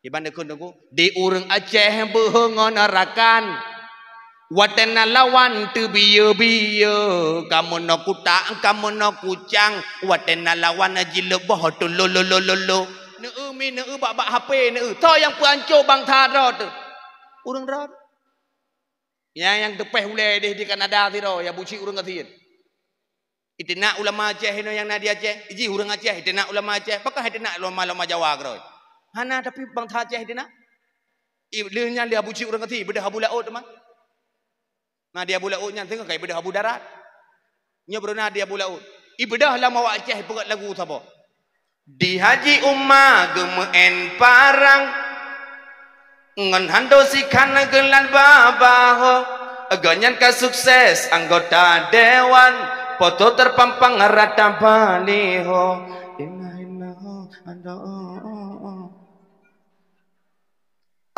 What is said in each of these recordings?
Di mana kau tunggu? Di orang Aceh yang berhengon arakan. Watena lawan tu biyo biyo. Kamu no kutang, kamu no kucang. Watena lawan aji leboh tu lo lo lo lo lo. Nuh mi nuh bak bak HP nuh. Tho yang puanco bang taro tu. Urang rod. Yang yang depeh ulai deh di Kanada tu ro. Ya buci urang katian. Itu nak ulama Aceh, no yang nadi Aceh. Iji urang Aceh, itu nak ulama Aceh. Pakai itu nak ulama ulama Jawa kroy. Hana tapi bang tajah dia nak. Ibnya dia buci orang kati bedah abu laut teman. Nah dia abu lautnya tengok kai bedah habu darat. Nya berona dia abu laut. Ibedah lama wa Aceh pengat lagu sapa. Di Haji Umma gemen parang ngan hando sikan gelan babaho Ganyan ke sukses anggota dewan Foto terpampang rata baliho Inna Ina ho ando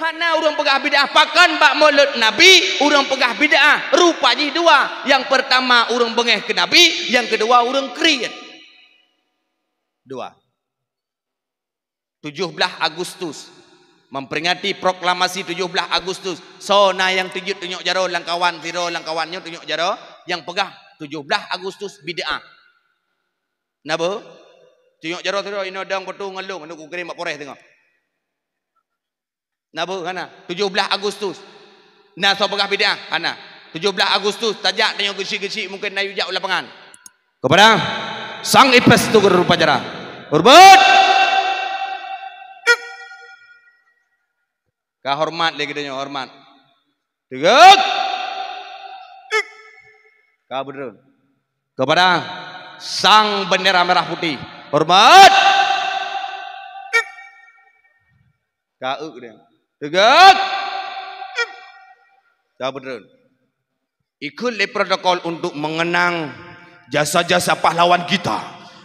Hana orang pegah bid'ah pakan bak mulut Nabi, orang pegah bid'ah. Rupa Rupanya dua. Yang pertama orang bengeh ke Nabi, yang kedua orang kriyat. Dua. 17 Agustus memperingati proklamasi 17 Agustus. So na yang tujuh tunjuk jaro langkawan tiro langkawannya tunjuk jaro yang pegah 17 Agustus bid'ah. Napa? Tunjuk jaro tiro ino dang betu ngelung ngelung kukrim mak poreh tengok. Nabu kana 17 Agustus. Na sopegah bidah kana 17 Agustus tajak tanyo gesi-gesi mungkin nayu jak lapangan. Kepada sang ipes tu guru pajara. Hormat. Ka hormat lagi dia hormat. Tegak. Ka bener. Kepada sang bendera merah putih. Hormat. Ka uk dia. Tegak. Dah beneran. Ikutlah protokol untuk mengenang jasa-jasa pahlawan kita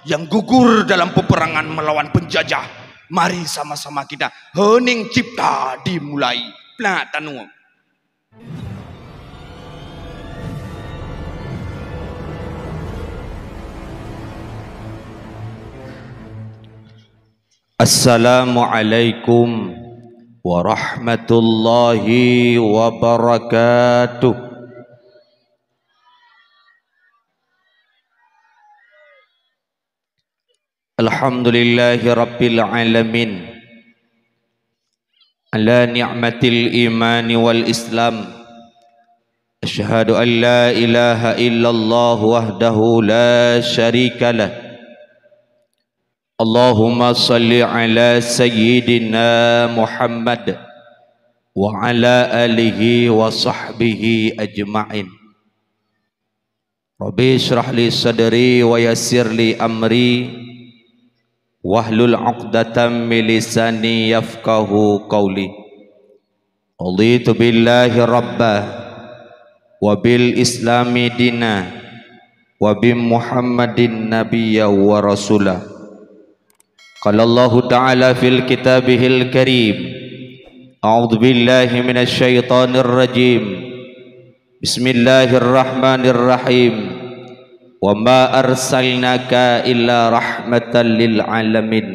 yang gugur dalam peperangan melawan penjajah. Mari sama-sama kita hening cipta dimulai. Pelat tanung. Assalamualaikum warahmatullahi wabarakatuh Alhamdulillahi Rabbil Alamin Ala ni'matil iman wal islam Ashahadu an la ilaha illallah wahdahu la sharika lah اللهم صل على سيدنا محمد وعلى آله وصحبه أجمعين ربي اشرح لي صدري ويسر لي أمري واحلل عقدة من لساني يفقه قولي رضيت بالله ربا وبالإسلام دينا وبمحمد نبيا ورسولا قال الله تعالى في كتابه الكريم أعوذ بالله من الشيطان الرجيم بسم الله الرحمن الرحيم وما أرسلناك إلا رحمة للعالمين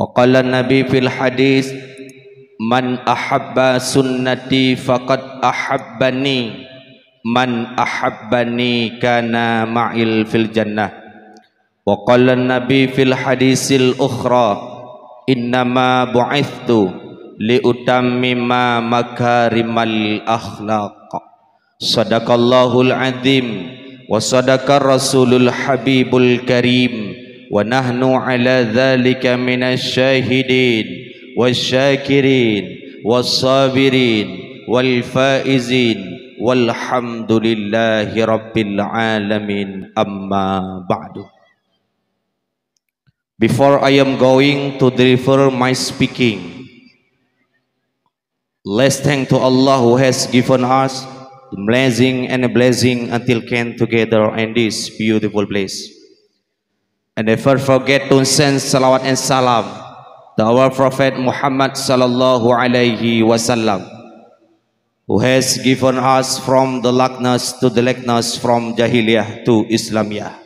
وقال النبي في الحديث من أحب سنتي فقد أحبني من أحبني كان معي في الجنة وقال النبي في الحديث الأخرى إنما بعثت لأتمم مكارم الأخلاق صدق الله العظيم وصدق الرسول الحبيب الكريم ونحن على ذلك من الشاهدين والشاكرين والصابرين والفائزين والحمد لله رب العالمين أما بعد Before I am going to deliver my speaking, let's thank to Allah who has given us blessing and blessing until came together in this beautiful place. And never forget to send salawat and salam to our Prophet Muhammad sallallahu alaihi wasallam, who has given us from the lackness to the lackness, from Jahiliyah to Islamiyah.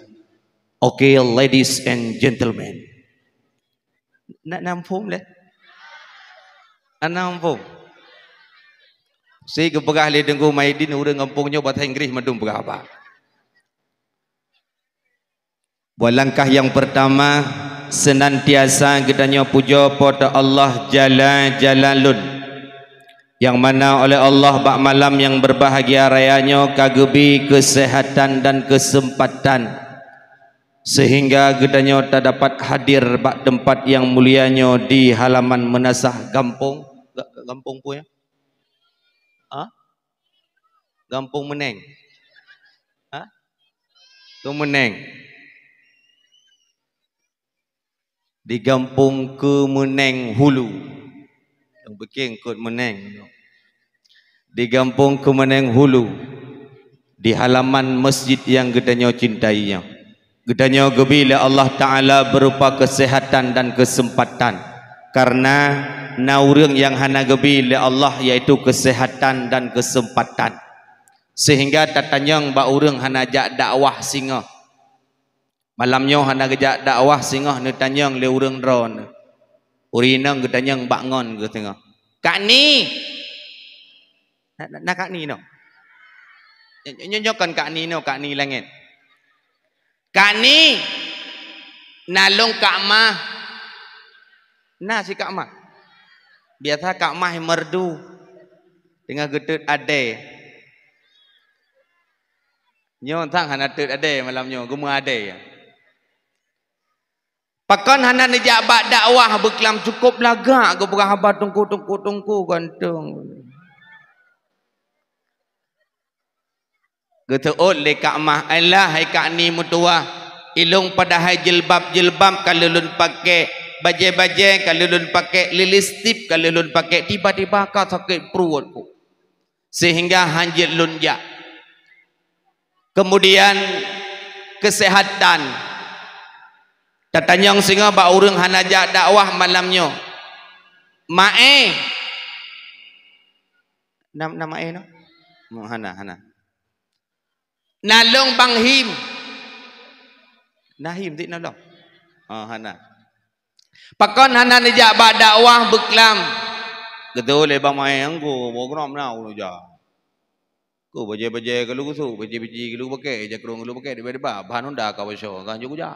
Okay, ladies and gentlemen, นะนำผมเลยอันนำผมซีกบกาลีดึงกูไม่ดินอุดงอมพงโยบัตเฮงกรีมาดุมบกาบะ Buat langkah yang pertama senantiasa kita nyopujo pada Allah Jalla Jalalun yang mana oleh Allah bak malam yang berbahagia rayanya kagubi kesehatan dan kesempatan sehingga gedanyo tak dapat hadir bak tempat yang mulianya di halaman menasah gampung gampung punya ha? gampung meneng ha? tu meneng di gampung ke meneng hulu yang bikin kot meneng di gampung ke meneng hulu di halaman masjid yang gedanyo cintainya yang Gedanya gebila Allah Ta'ala berupa kesehatan dan kesempatan. Karena naurung yang hana gebila Allah yaitu kesehatan dan kesempatan. Sehingga tatanya mbak urung hana jak dakwah singa. Malamnya hana jak dakwah singa ni tanya le urung drone. Urina ke tanya mbak ngon ke tengah. Kak ni! Nak kak ni no? Nyonyokan kak ni no kak ni langit. Kani nalung kak mah, Nah si kak mah? Biasa kak mah merdu. Dengan getut ade. Nyong tang hana tut ade malam nyong gemu ade. Ya. Pakon hana nejak bak dakwah beklam cukup lagak ke berhabat tungku tungku tungku gantung. Tungku. Gitu ul oh, le ka mah Allah hai ka ni mutua ilung pada hai jilbab jilbab kalulun pake baje baje kalulun pake lilis tip kalulun pake tiba tiba ka sakit perut ku sehingga hanjir lunjak kemudian kesehatan tatanyang singa ba urang hanaja dakwah malamnyo mae nama nama eh no hana hana nalong banghim nahim dik nalong ha oh, hana pakon hana ni jak ba dakwah beklam gedo le eh, ba mai anggo program na ulu ja ko baje baje ke lu kusu baje baje ke lu pake ja kerong lu pake debe ba banun da ka baso kan juga ja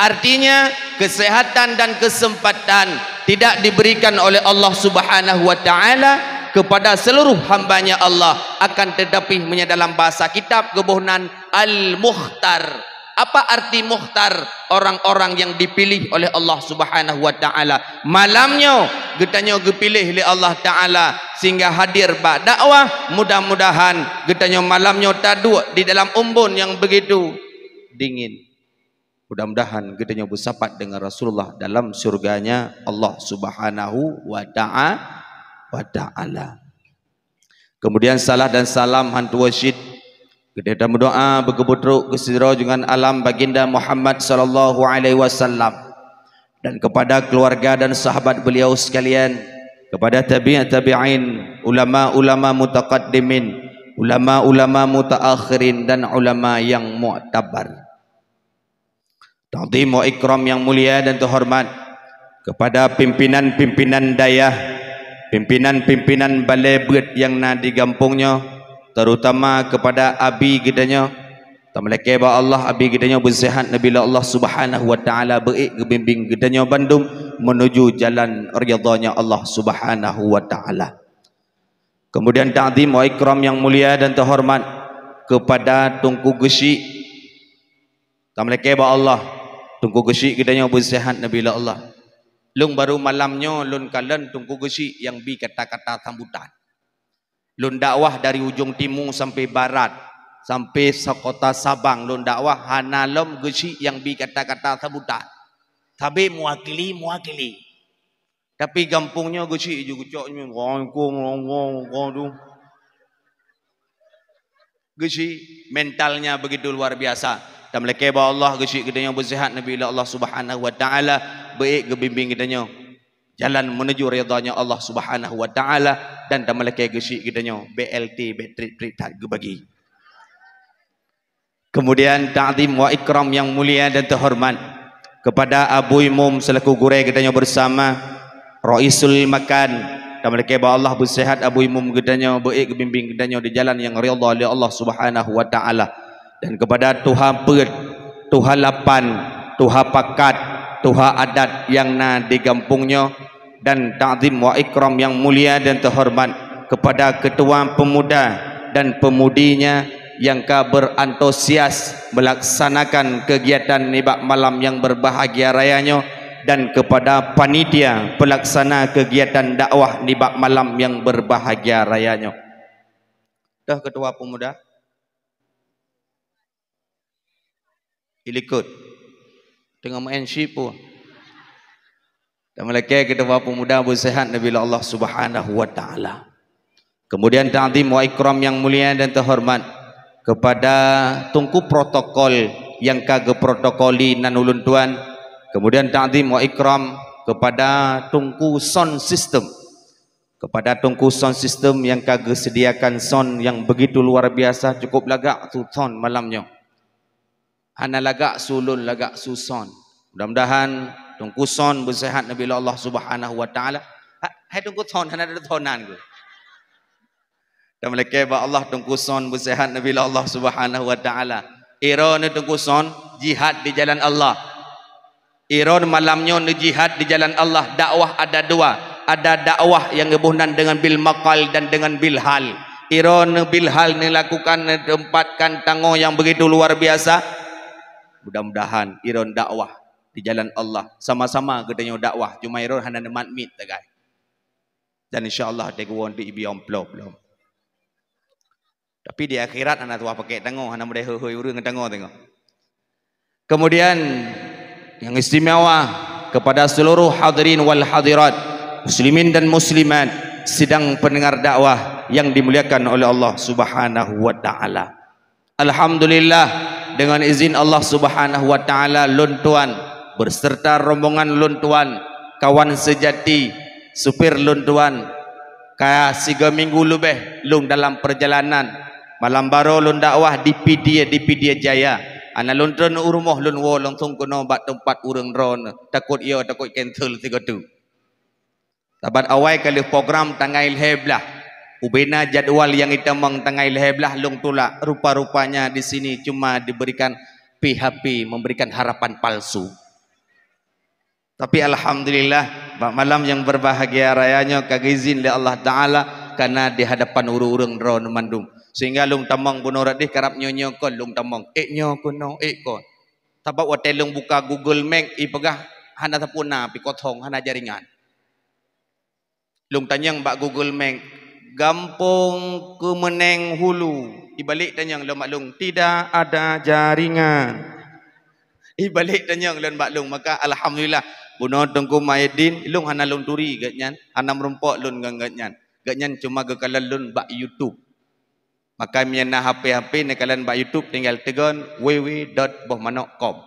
Artinya kesehatan dan kesempatan tidak diberikan oleh Allah Subhanahu wa taala kepada seluruh hambanya Allah akan tetapi menya dalam bahasa kitab gebohnan al muhtar apa arti Muhtar? orang-orang yang dipilih oleh Allah Subhanahu wa taala malamnya getanyo gepilih oleh Allah taala sehingga hadir ba dakwah mudah-mudahan getanyo malamnya tadu di dalam umbun yang begitu dingin mudah-mudahan getanyo bersapat dengan Rasulullah dalam surganya Allah Subhanahu wa taala wa ta'ala. Kemudian salah dan salam hantu wasyid. Kita dah berdoa berkebutruk kesidera dengan alam baginda Muhammad sallallahu alaihi wasallam dan kepada keluarga dan sahabat beliau sekalian kepada tabi'at tabi'in ulama-ulama mutaqaddimin ulama-ulama mutaakhirin dan ulama yang mu'tabar Tadim wa ikram yang mulia dan terhormat kepada pimpinan-pimpinan dayah pimpinan-pimpinan balai berat yang na digampungnya terutama kepada abi gedanya tamleke ba Allah abi gedanya bersihat nabila Allah Subhanahu wa taala baik gebimbing gedanya Bandung menuju jalan ridhanya Allah Subhanahu wa taala kemudian ta'zim wa ikram yang mulia dan terhormat kepada tungku gesi tamleke ba Allah tungku gesi gedanya bersihat nabila Allah Lung baru malamnya lun kalen tungku gesi yang bi kata-kata sambutan. Lun dakwah dari ujung timur sampai barat sampai sekota Sabang lun dakwah hanalom gesi yang bi kata-kata sambutan. Tapi mewakili mewakili. Tapi gampungnya gesi juga cok ni ngong ngong ngong tu. Gesi mentalnya begitu luar biasa. Dan mereka bawa Allah gesi kita yang bersihat Nabi Allah Subhanahu Wa Taala baik ke bimbing kita jalan menuju redanya Allah Subhanahu wa taala dan dan malaikat gesik kita BLT bateri, peritah, tak ke bagi kemudian ta'zim wa ikram yang mulia dan terhormat kepada Abu Imum selaku gure kita bersama Raisul Makan dan mereka bawa Allah bersihat Abu Imum kita nyo baik ke bimbing kita di jalan yang redha oleh Allah Subhanahu wa taala dan kepada Tuhan Pet Tuhan Lapan Tuhan Pakat tuha adat yang na di digampungnya dan ta'zim wa ikram yang mulia dan terhormat kepada ketua pemuda dan pemudinya yang ka berantusias melaksanakan kegiatan nibak malam yang berbahagia rayanya dan kepada panitia pelaksana kegiatan dakwah nibak malam yang berbahagia rayanya. Dah ketua pemuda. Ilikut dengan main ship pun. Dan mereka kita buat pemuda bersehat Nabi Allah subhanahu wa ta'ala. Kemudian ta'zim wa ikram yang mulia dan terhormat kepada tungku protokol yang kage protokoli nan ulun tuan. Kemudian ta'zim wa ikram kepada tungku sound system. Kepada tungku sound system yang kage sediakan sound yang begitu luar biasa cukup lagak tu sound malamnya. Hana lagak sulun lagak suson. Mudah-mudahan tungkuson bersehat Nabi Allah Subhanahu wa taala. Ha, hai tungkuson hana ada tonan ku. Dan mereka ba Allah tungkuson bersehat Nabi Allah Subhanahu wa taala. Iron tungkuson jihad di jalan Allah. Iron malamnya ni jihad di jalan Allah. Dakwah ada dua. Ada dakwah yang berhubungan dengan bil maqal dan dengan bil hal. Iron bil hal ni lakukan tempatkan tangguh yang begitu luar biasa mudah-mudahan iron dakwah di jalan Allah sama-sama gedenyo dakwah cuma iron hanan mat mit tegai dan insyaallah dego won di ibi omplo belum tapi di akhirat anak tua pakai tengok hanan mudah hehe urung ngetengok tengok kemudian yang istimewa kepada seluruh hadirin wal hadirat muslimin dan muslimat sidang pendengar dakwah yang dimuliakan oleh Allah Subhanahu wa taala alhamdulillah dengan izin Allah Subhanahu wa taala lun tuan berserta rombongan lun tuan kawan sejati supir lun tuan kaya siga minggu lebih lung dalam perjalanan malam baru lun dakwah di PDA di PDA Jaya ana lun tuan urumah lun wo langsung kena bat tempat urang ron takut ia takut cancel siga tu Tabat awal kali program tangai lah Ubena jadual yang itemang tengah leher belah tula Rupa-rupanya di sini cuma diberikan PHP, memberikan harapan palsu. Tapi Alhamdulillah, malam yang berbahagia rayanya kagizin oleh Allah Ta'ala karena di hadapan urung-urung drone mandum. Sehingga lung tamong bunuh radih karap nyonya kon lung tamang. Ik eh, no, ik kon. Eh, Tapa wate lung buka Google Map, ipegah hana tapuna, pikotong, hana jaringan. Lung tanyang bak Google Map, Gampung ke meneng hulu Ibalik tanya lawan maklum Tidak ada jaringan Ibalik tanya lawan maklum Maka Alhamdulillah Buna Tengku Mahyadin Lung hana lung turi gaknya, Hana merempok lung dengan gaknya, Katnya cuma kekalan lung bak Youtube Maka mian nak HP-HP Nak kalan bak Youtube tinggal tegon www.bohmanok.com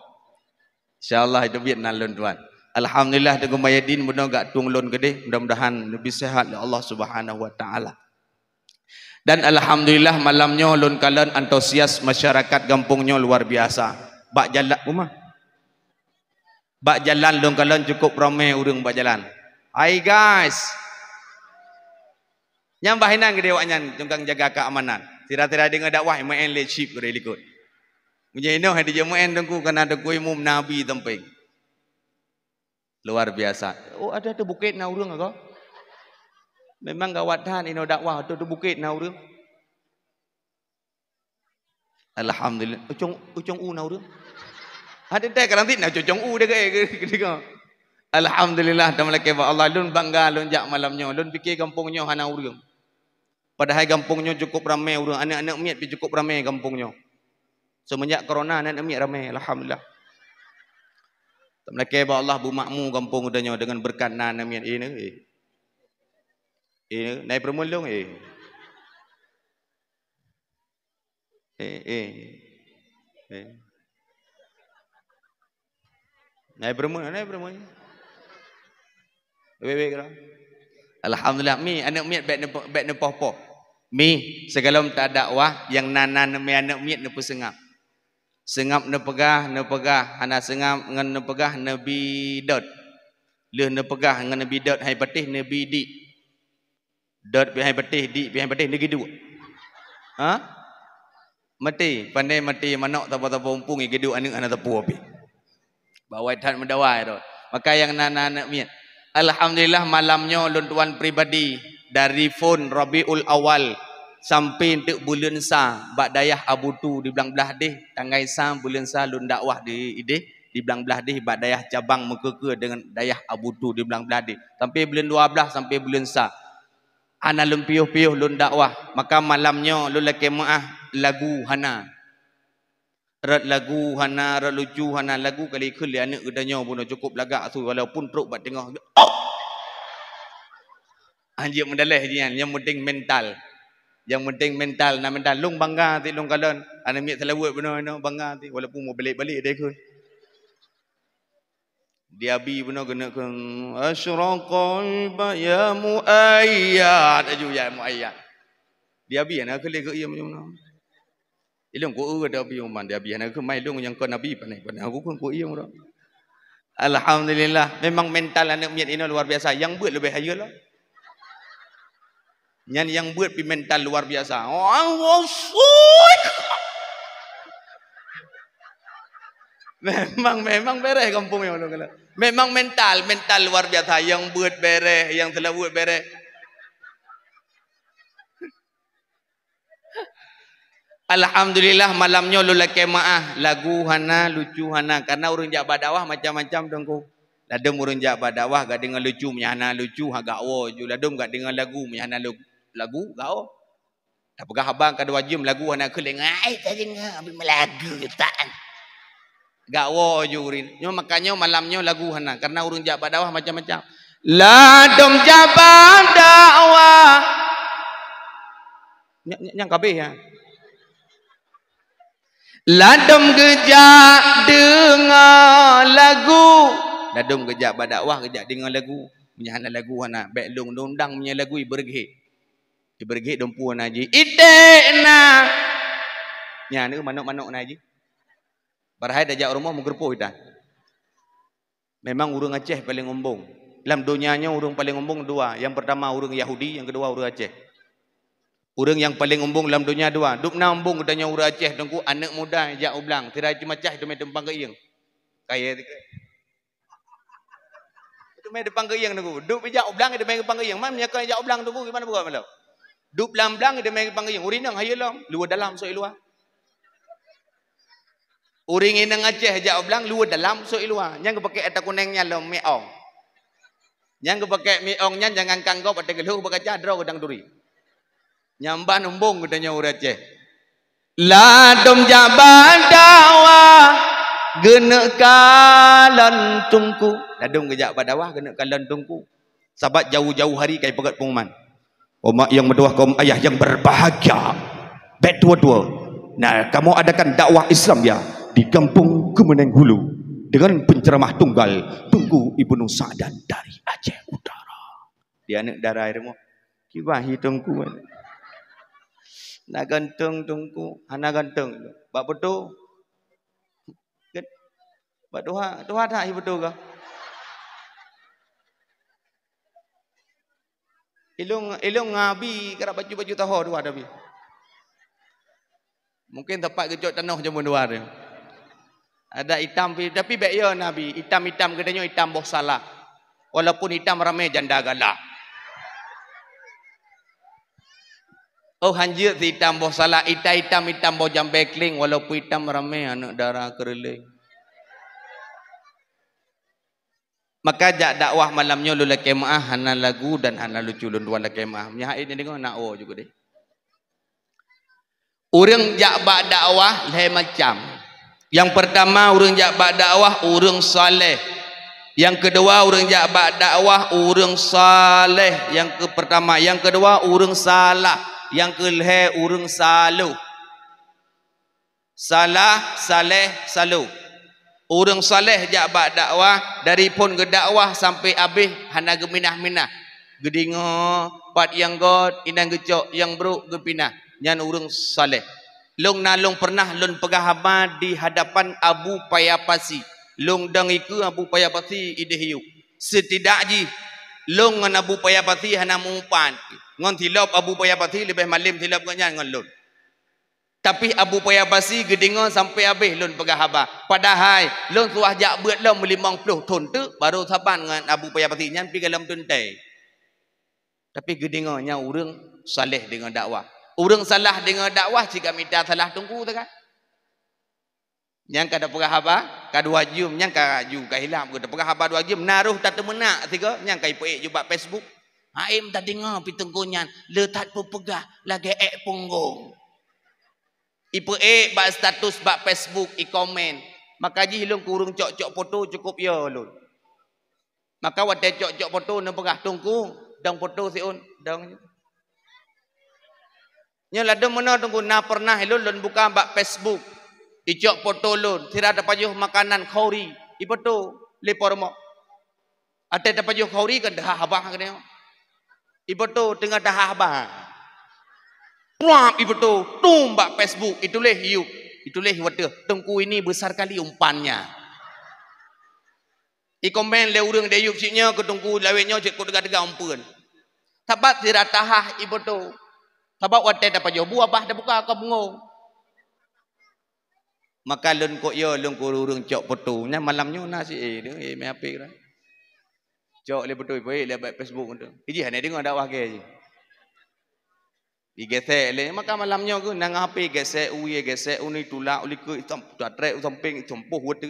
InsyaAllah itu biar nak lung tuan Alhamdulillah Tengku Mayadin mudah gak tunglun gede mudah-mudahan lebih sehat ya Allah Subhanahu wa taala. Dan alhamdulillah malamnya lon kalon antusias masyarakat kampungnya luar biasa. Bak jalan rumah. Bak jalan lon kalon cukup ramai urung bak jalan. Hai guys. Yang bahinan gede waknya tunggang jaga keamanan. Tira-tira dengar dakwah main leadership gede ikut. Menjadi ini ada jemaah yang tengku kerana ada kuih mum nabi tempeng. Luar biasa. Oh ada tu bukit nak urung ke? Memang gawat tahan ino dakwah tu tu bukit ha, nak urung. Alhamdulillah. Ucung ucung u nak urung. Ada tak kalau tidak na. ucung u dia ke? Kedengar. Alhamdulillah dan malaikat Allah lun bangga lun jak malamnya lun pikir kampungnya hana urung. Padahal kampungnya cukup ramai orang anak-anak miat pi cukup ramai kampungnya. Semenjak corona anak-anak miat ramai alhamdulillah. Tak boleh kira Allah bumakmu kampung udahnya dengan berkat nan nama ini. Eh, ini eh. eh naik permulung eh. Eh, eh. eh. Naik bermun, naik bermun. Wei, wei, kira. Alhamdulillah, mi anak miat bet nepo, bet nepo po. Mi segala tak ada wah yang nanan mi anak miat nepo sengap. Sengap nepegah, nepegah, hana sengap ngan nepegah nabi dot. Leh nepegah ngan nabi dot hai patih nabi di. Dot pi hai patih di pi hai patih ne dua. Ha? Mati, pandai mati manok tapa-tapa umpung igedu anik ana tapu api. Bawai tan mendawai tu. Maka yang nak-nak miat. Alhamdulillah malamnya lontuan pribadi dari fon Rabiul Awal sampai untuk bulan sa bak dayah abu tu di belang belah deh tangai sa bulan sa lun dakwah di ide di belang belah deh bak dayah cabang mengkeke dengan dayah abu tu di belang belah deh sampai bulan dua belah sampai bulan sa ana lun piuh piuh lun dakwah maka malamnya lun lagi maah lagu hana Rat lagu hana, rat lucu hana, lagu kali ikut li anak kedanya pun cukup lagak tu walaupun truk buat tengok. Oh! Anjir mendalai je kan, yang penting mental. Yang penting mental nak mental. Lung bangga ti Long kalon. Ana miat selawat benar no bangga ti walaupun mau balik-balik dia ke. Dia bi benar kena ke asyraqal ba ya muayyad aju ya muayyad. Dia bi ana kele ke iya macam mana. Ilung ko ada bi umman dia bi ana ke mai lung yang ke nabi panai panai aku kan ko iya Alhamdulillah memang mental anak miat ini luar biasa yang buat lebih hayalah. Yang yang buat pimental luar biasa. Allah Memang memang bereh kampung yang kala. Memang mental, mental luar biasa yang buat bereh, yang telah buat bereh. Alhamdulillah malamnya lula kemaah lagu hana lucu hana karena urang jak badawah macam-macam tengku. Ladum urang jak badawah gak dengar lucu menyana lucu agak wo ju ladum gak dengar lagu menyana lucu lagu kau. Tak pegah abang kan wajib lagu anak aku dengar. Ai tak dengar abi melagu tak. Gak wo jurin. Nyo makanya malamnya lagu hana karena urung jabat dakwah macam-macam. La dom jabat dakwah. Nyang kabeh ya. Ladom gejak dengar lagu. Ladom gejak badak wah gejak dengar lagu. Menyahana lagu hana. Baik lung dundang menyahana lagu ibergih. Cibergit dempu naji. ite na. Nya ni manok-manok naji. dah jauh rumah mukerpo kita. Memang urung Aceh paling umbung. Dalam dunianya urung paling umbung dua. Yang pertama urung Yahudi, yang kedua urung Aceh. Urung yang paling umbung dalam dunia dua. Dukna umbung kutanya urung Aceh. Tunggu anak muda jauh ublang. Tidak cuma cah, itu main tempang ke iang. Kaya itu. Itu main tempang ke iang tunggu. Duk pijak ublang, itu main tempang ke iang. Mana menyakakan yang ublang tunggu, gimana buka malam? Duk belang-belang dia main panggil. Uring nang hayo lam, luar dalam so luar. Uring nang Aceh ja belang luar dalam so luar. Nyang pakai eta kuningnya lam meong. Yang ke pakai meongnya jangan kanggo pada geluh baka cadro gedang duri. Nyamban umbung katanya ur Aceh. La dom jaban dawa gene kalan tungku. Ladung gejak padawah gene kalan tungku. Sabat jauh-jauh hari kai pegat pungman. Omak yang berdua kaum ayah yang berbahagia. Bet dua-dua. Nah, kamu adakan dakwah Islam ya di kampung Kemeneng Hulu dengan penceramah tunggal Tunggu Ibnu Sa'dan dari Aceh Utara. Dia anak darah airmu. Kibah hitungku. Nak gantung tunggu, hana gantung. Bak betul. Bak doha, doha tak hi betul ke? Ilung ilung ngabi kena baju-baju tahu dua ada Mungkin tempat gejot tanah je mun luar Ada hitam tapi baik ya nabi, hitam-hitam gedenyo hitam boh salah. Walaupun hitam ramai janda galak. Oh hanjir hitam boh salah, hitam-hitam hitam boh jambe kling walaupun hitam ramai anak darah kerelai. Maka jak dakwah malamnya lula kemah hana lagu dan hana lucu lunduan la kemah. Ni hak ini dengar nak o oh juga deh. Urang jak ba dakwah lain macam. Yang pertama urang jak ba dakwah urang saleh. Yang kedua urang jak ba dakwah urang saleh. Yang ke pertama, yang kedua urang salah. Yang ke leh urang salu. Salah, saleh, salu. Orang saleh jabat dakwah dari pun ke dakwah sampai habis hana geminah minah. Gedinga pat yang god inang gecok yang bro gepinah nyan urang saleh. Long nalong pernah lon pegah di hadapan Abu Payapasi. Long dang iku Abu Payapasi idehiu. Setidak ji long ngan Abu Payapasi hana mumpan. Ngon tilap Abu Payapasi lebih malim tilap ngan nyan ngan lon. Tapi Abu Payabasi gedinga sampai habis lon pegah habar. Padahal lon suah jak buat lon 50 ton tu baru saban dengan Abu Payabasi nyam pi dalam tuntai. Tapi gedinganya urang saleh dengan dakwah. Urang salah dengan dakwah jika minta salah tunggu tu kan. Yang kada pegah habar, kada wajum, Nyang kada ju, kada hilang, kada pegah habar dua jam, naruh tak temenak tiga, Nyang kada ipoik juga Facebook. Haim tak dengar pitengkonyan, letak pegah lagi ek punggung. Ipe e, bak status bak Facebook i komen. Maka ji hilung kurung cok-cok foto cukup ya ulun. Maka wadai cok-cok foto ne berah tungku dang foto siun dang. Nya lada mana tungku na pernah hilun lun buka bak Facebook. I cok foto lun tira ada pajuh makanan khauri. I foto le mo. Ada ada pajuh khauri kan dah habah kena. I foto tengah dah habah. Plump ibu tu tumbak Facebook itu itulah you itulah wadah tengku ini besar kali umpannya. I komen le urang de yuk ciknya ke tengku lawenya cik ku dega-dega umpun. Sabat diratahah ibu tu. Sabat wate dapat jo buah bah dah buka ka bungo. Maka lun ko yo ya, lun ko urang cok petu nya malamnya nasi eh de eh me ape kira. Cok le petu ibu le Facebook tu. Iji hanai dengar dakwah ke aja. Igesek le maka malamnya ke nang api gesek ui gesek uni tulak uli ke itam tu atrek samping tumpuh wet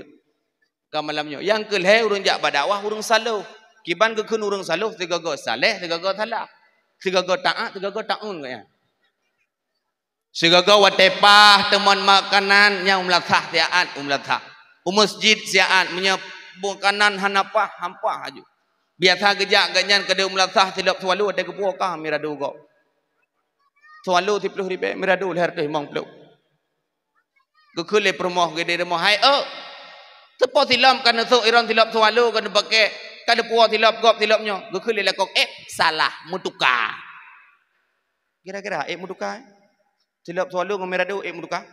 ke malamnya yang ke leh urang jak badawah urang salo kiban ke kun urang salo tiga go saleh tiga go thala tiga go taat tiga go taun ke ya Segaga watepah teman makanan yang umlatah siaan umlatah. Umasjid siaan punya makanan hanapa hampa haju. Biasa gejak ganyan kada umlatah tidak selalu ada kepuak kami radu kau. Tualu ti puluh ribe meradu leher tu himong puluh. Gukule permoh gede rumah hai e. Oh! Tepo tilam kan so iron tilap tualu kan beke kan puo tilap gop tilapnyo. Gukule lekok lah eh salah mutuka. Kira-kira eh mutuka. Eh? Tilap tualu ngom meradu eh mutuka.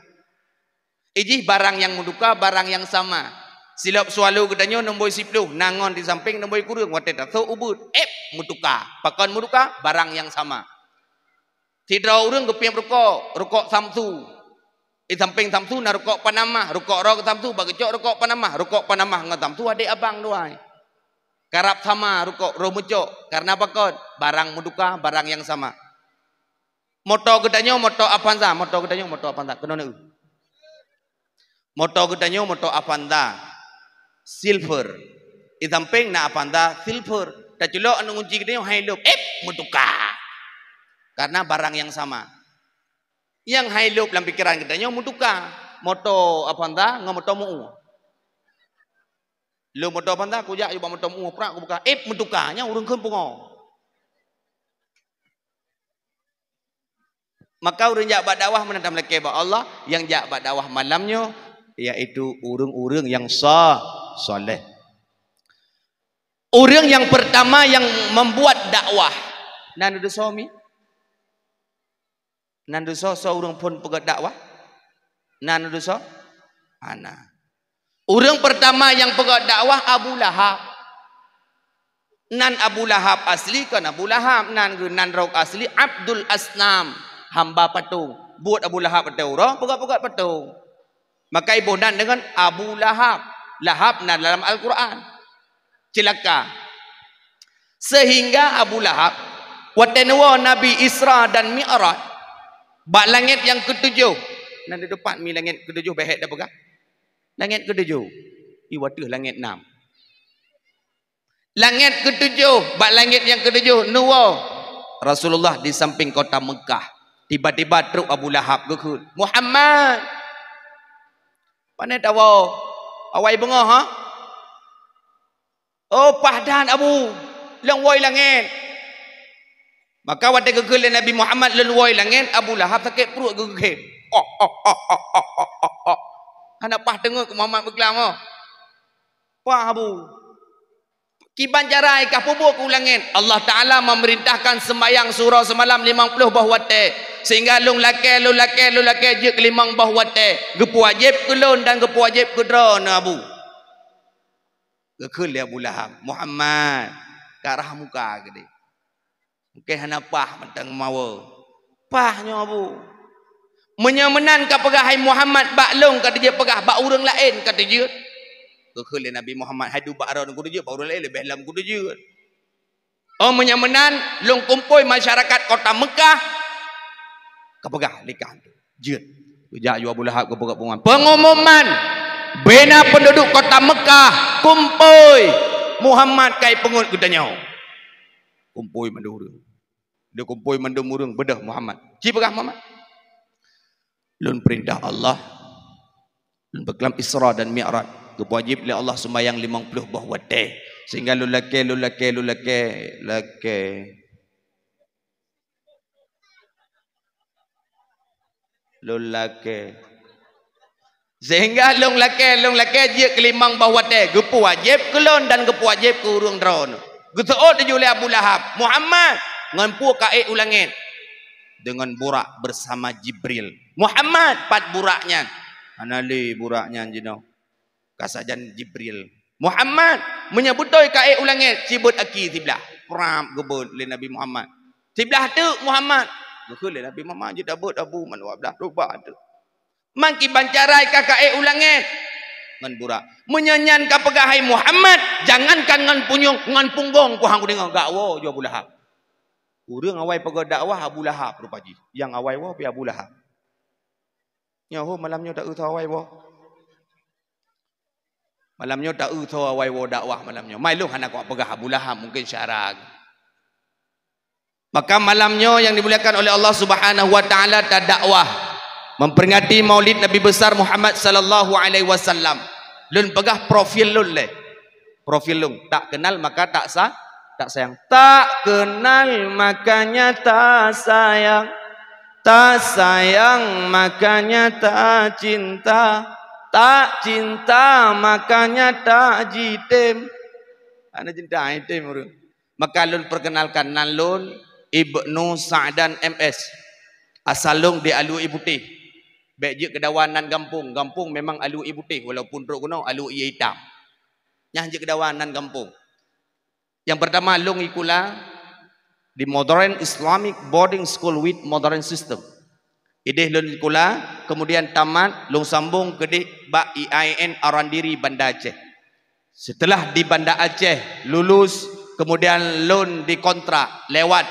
Iji barang yang mutuka barang yang sama. Silap sualu gedanyo nomboi sipluh nangon di samping nomboi kurung wate ta so ubut eh mutuka. Pakan mutuka barang yang sama. Tidak ada orang yang punya rukuk, rukuk samsu. Di samping samsu nak rukuk panamah, rukuk ro ke samsu, bagi cok rukuk panamah. Rukuk panamah dengan samsu adik abang dua. Karap sama rukuk roh mucuk. Karena apa kot? Barang muduka, barang yang sama. Moto gedanyo, moto apanza. Moto gedanyo, moto apanza. Kena ni. Moto gedanyo, moto apanza. Silver. Di samping nak apanza, silver. Dah jelok anak kunci gedanyo, hai lup. Eh, Muduka karena barang yang sama. Yang high loop dalam pikiran kita, yang mutuka, moto apa anda, nggak moto mau. Lu moto apa anda, kuya, jak, yuk moto mau, pernah buka, ip eh, mutuka, tukarnya, urung kan pungo. Maka urung jak bak dakwah menandam lekeba Allah, yang jak bak dakwah malamnya, yaitu urung-urung yang sah, soleh. Urung yang pertama yang membuat dakwah, nanu de suami, Nan dosa seorang pun pegat dakwah. Nan dosa ana. Orang pertama yang pegat dakwah Abu Lahab. Nan Abu Lahab asli kan Abu Lahab nan nan rok asli Abdul Asnam hamba patung. Buat Abu Lahab pada orang pegat-pegat patung. Maka ibu nan dengan Abu Lahab. Lahab nan dalam Al-Quran. Celaka. Sehingga Abu Lahab. Watenwa Nabi Isra dan Mi'raj. Bak langit yang ketujuh. Nanti depan mi langit ketujuh behek dah pegang. Langit ketujuh. I watuh langit enam. Langit ketujuh. Bak langit yang ketujuh. Nuwa. Rasulullah di samping kota Mekah. Tiba-tiba teruk Abu Lahab kekut. Muhammad. Mana tak Awai bengah ha? Oh padan Abu. Langwai langit. Maka wadah gegel Nabi Muhammad leluai langit, Abu Lahab sakit perut gegel. Oh, oh, oh, oh, oh, oh, oh, oh. Anak pah dengar ke Muhammad berkelam. Oh. Pah Abu. Kiban jarai kah pubuk ke ulangin. Allah Ta'ala memerintahkan semayang surau semalam 50 bahawa teh. Sehingga lu lakai, lu lakai, lu lakai je ke limang bahawa teh. Gepu wajib ke lun dan gepu wajib ke drone Abu. Gekul ya Abu Lahab. Muhammad. Karah muka ke dia. Mungkin hana pah mentang mawa. Pahnya abu. Menyemenan ke pegahai Muhammad baklong kata dia pegah bak urang lain kata dia. Kekhali Nabi Muhammad hadu bak orang nunggu dia, bak urang lain lebih lama kudu dia. Oh menyemenan long kumpul masyarakat kota Mekah. Kepegah nikah tu. Jut. Ujak jua boleh hak kepegah pengumuman. Pengumuman bina penduduk kota Mekah kumpul Muhammad kai pengut kutanya. Kumpul mandurung dia kumpul mandu murung bedah Muhammad. Ci berah Muhammad. Lun perintah Allah. Lun berkelam Isra dan Mi'raj. Kewajib oleh Allah sembahyang 50 buah wate. Sehingga lu lake lu lake lu lake lake. Lu lake. Sehingga lu lake lu lake je kelimang buah wate. Gepu wajib kelon dan gepu wajib kurung drone. Gitu oh dia Abu Lahab. Muhammad ngempu kae ulangin dengan burak bersama Jibril. Muhammad pat buraknya. Anali buraknya jino. Kasajan Jibril. Muhammad menyebut toy kae ulangin cibut aki tiblah. Pram gebut le Nabi Muhammad. Tiblah tu Muhammad. Gebut le Nabi Muhammad je dabut abu man wablah rubah tu. Mangki bancarai ka kae ulangin ngan burak. menyanyian ka pegahai Muhammad, jangankan ngan punyung ngan punggong ku hang dengar gak wo jua bulah. Urang awai pergi dakwah Abu Lahab rupa ji. Yang awai wah pi Abu Lahab. Nya ho oh, malamnya tak tahu awai wah. Malamnya tak tahu awai wah dakwah malamnya. Mai lu hanak kau pergi Abu Lahab mungkin syarak. Maka malamnya yang dimuliakan oleh Allah Subhanahu wa taala tak dakwah memperingati Maulid Nabi besar Muhammad sallallahu alaihi wasallam. Lun pegah profil lun le. Profil lun tak kenal maka tak sah tak sayang. Tak kenal makanya tak sayang. Tak sayang makanya tak cinta. Tak cinta makanya tak jitem Ana cinta jitim urang. Maka lun perkenalkan nalun Ibnu Sa'dan MS. Asalung di Alu ibuti Baik je kedawanan kampung. Kampung memang alu ibuti Walaupun teruk kuno, alu ia hitam. nyah je kedawanan kampung yang pertama, Lung Ikula di Modern Islamic Boarding School with Modern System. Ide Lung Ikula kemudian tamat Lung Sambung ke di Ba e IAIN Arandiri Banda Aceh. Setelah di Banda Aceh lulus kemudian di kontra lewat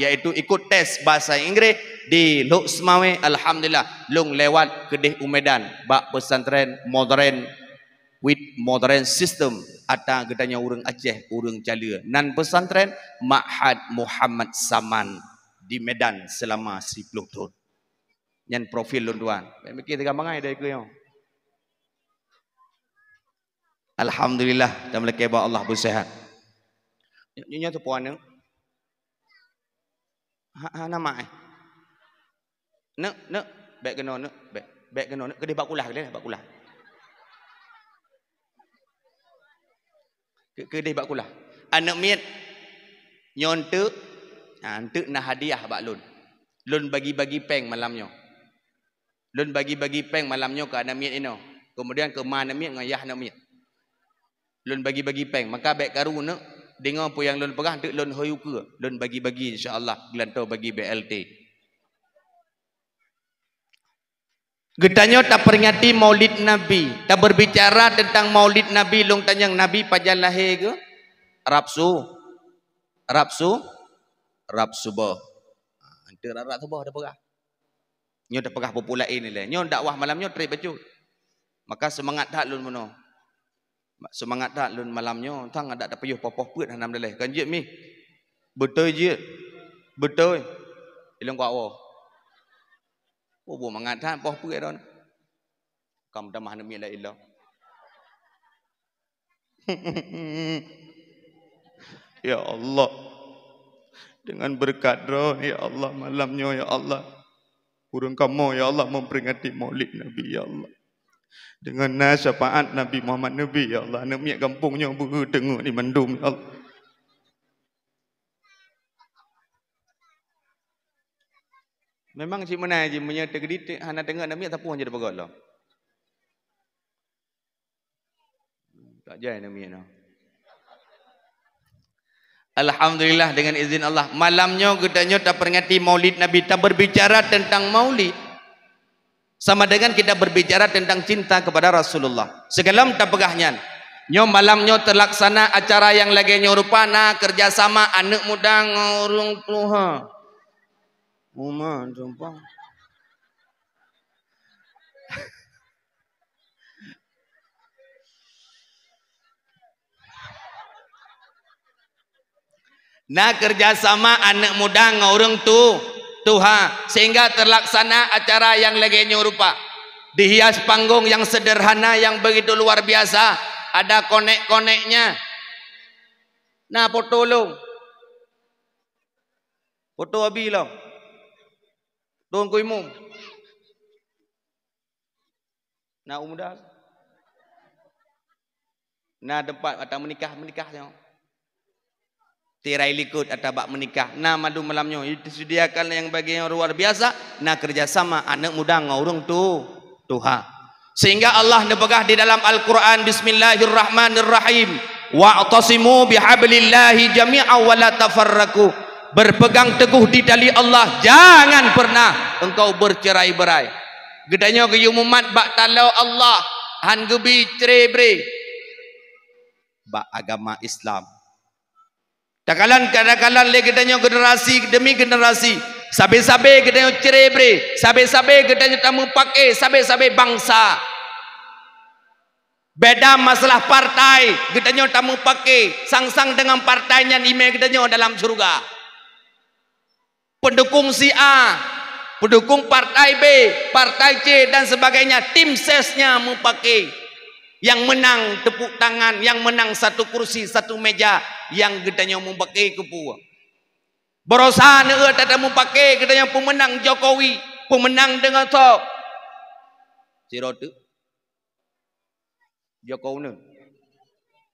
yaitu ikut tes bahasa Inggeris di Lok Semawe Alhamdulillah Lung lewat ke di Umedan Ba Pesantren Modern with modern system ada gedanya orang Aceh, orang Jala nan pesantren Ma'had Muhammad Saman di Medan selama 10 tahun yang profil tuan-tuan mungkin tengah mengai dari kaya Alhamdulillah dan mereka bawa Allah bersihat ini tu puan ni ha, ha, nama eh nak, nak, baik kena nak, baik, baik kena nak, kena bakulah, kena bakulah, bakulah. kedai bak kulah. Anak miat nyonte ha untuk nak hadiah bak lun. Lun bagi-bagi peng malamnya. Lun bagi-bagi peng malamnya ke anak miat ino. Kemudian ke mana miat dengan yah anak miat. Lun bagi-bagi peng. Maka baik karu nak dengar apa yang lun pegang untuk lun hoyuka. Lun bagi-bagi Insyaallah allah bagi BLT. Getanya tak peringati maulid Nabi. Tak berbicara tentang maulid Nabi. Long tanya Nabi pajan lahir ke? Rapsu. Rapsu. Rapsu bah. Ha, Itu rarak tu bah. Dia pegah. Ini dah pegah popular ini lah. Ini dakwah malamnya terik baju. Maka semangat tak lun mana. Semangat tak lun malamnya. Tang ada tak payuh popoh pun dalam dalam. Kan jik mi. Betul jik. Betul. Ilang kuat wah. Oh, buat mengatakan, buat apa yang ada. Kamu dah mahan ilah. ya Allah. Dengan berkat roh, ya Allah malamnya, ya Allah. Kurang kamu, ya Allah memperingati maulid Nabi, ya Allah. Dengan nasyafaat Nabi Muhammad Nabi, ya Allah. Nabi kampungnya berdengar di mandum, ya Allah. Memang cik menai je punya tergeritik hana tengah nak miat tapung je dah bergolak. Tak jaya nak miat noh. Alhamdulillah dengan izin Allah malamnya kita tak peringati Maulid Nabi tak berbicara tentang Maulid sama dengan kita berbicara tentang cinta kepada Rasulullah. Segalam tapegahnya nyo malamnya terlaksana acara yang lagi nyo nyorupana kerjasama anak muda ngurung tuha. 我们怎么办？Nah kerjasama anak muda ngaurung tu Tuha sehingga terlaksana acara yang legenya rupa dihias panggung yang sederhana yang begitu luar biasa ada konek-koneknya nah potolong foto lah Tolong kau imum. Nak umur Nak dapat atau menikah, menikahnya. Tirai likut atau bak menikah. Nak madu malamnya. Disediakan yang bagi yang luar biasa. Nak kerjasama anak muda ngaurung tu. Tuhan. Sehingga Allah nebegah di dalam Al-Quran. Bismillahirrahmanirrahim. Wa'atasimu bihablillahi jami'a wa la tafarraku berpegang teguh di tali Allah jangan pernah engkau bercerai-berai gedanya ke umat bak talau Allah han gebi cerai bak agama Islam takalan kadakalan le gedanya generasi demi generasi sabe-sabe gedanya cerebre, berai sabe-sabe gedanya tamu pakai sabe-sabe bangsa Beda masalah partai, gedenyo tamu pakai, sang-sang dengan partainya nime gedenyo dalam surga pendukung si A, pendukung partai B, partai C dan sebagainya, tim sesnya mempakai yang menang tepuk tangan, yang menang satu kursi, satu meja, yang gedanya mempakai kepua. Berosan ia tetap mempakai gedanya pemenang Jokowi, pemenang dengan sok. Si Rote. Jokowi.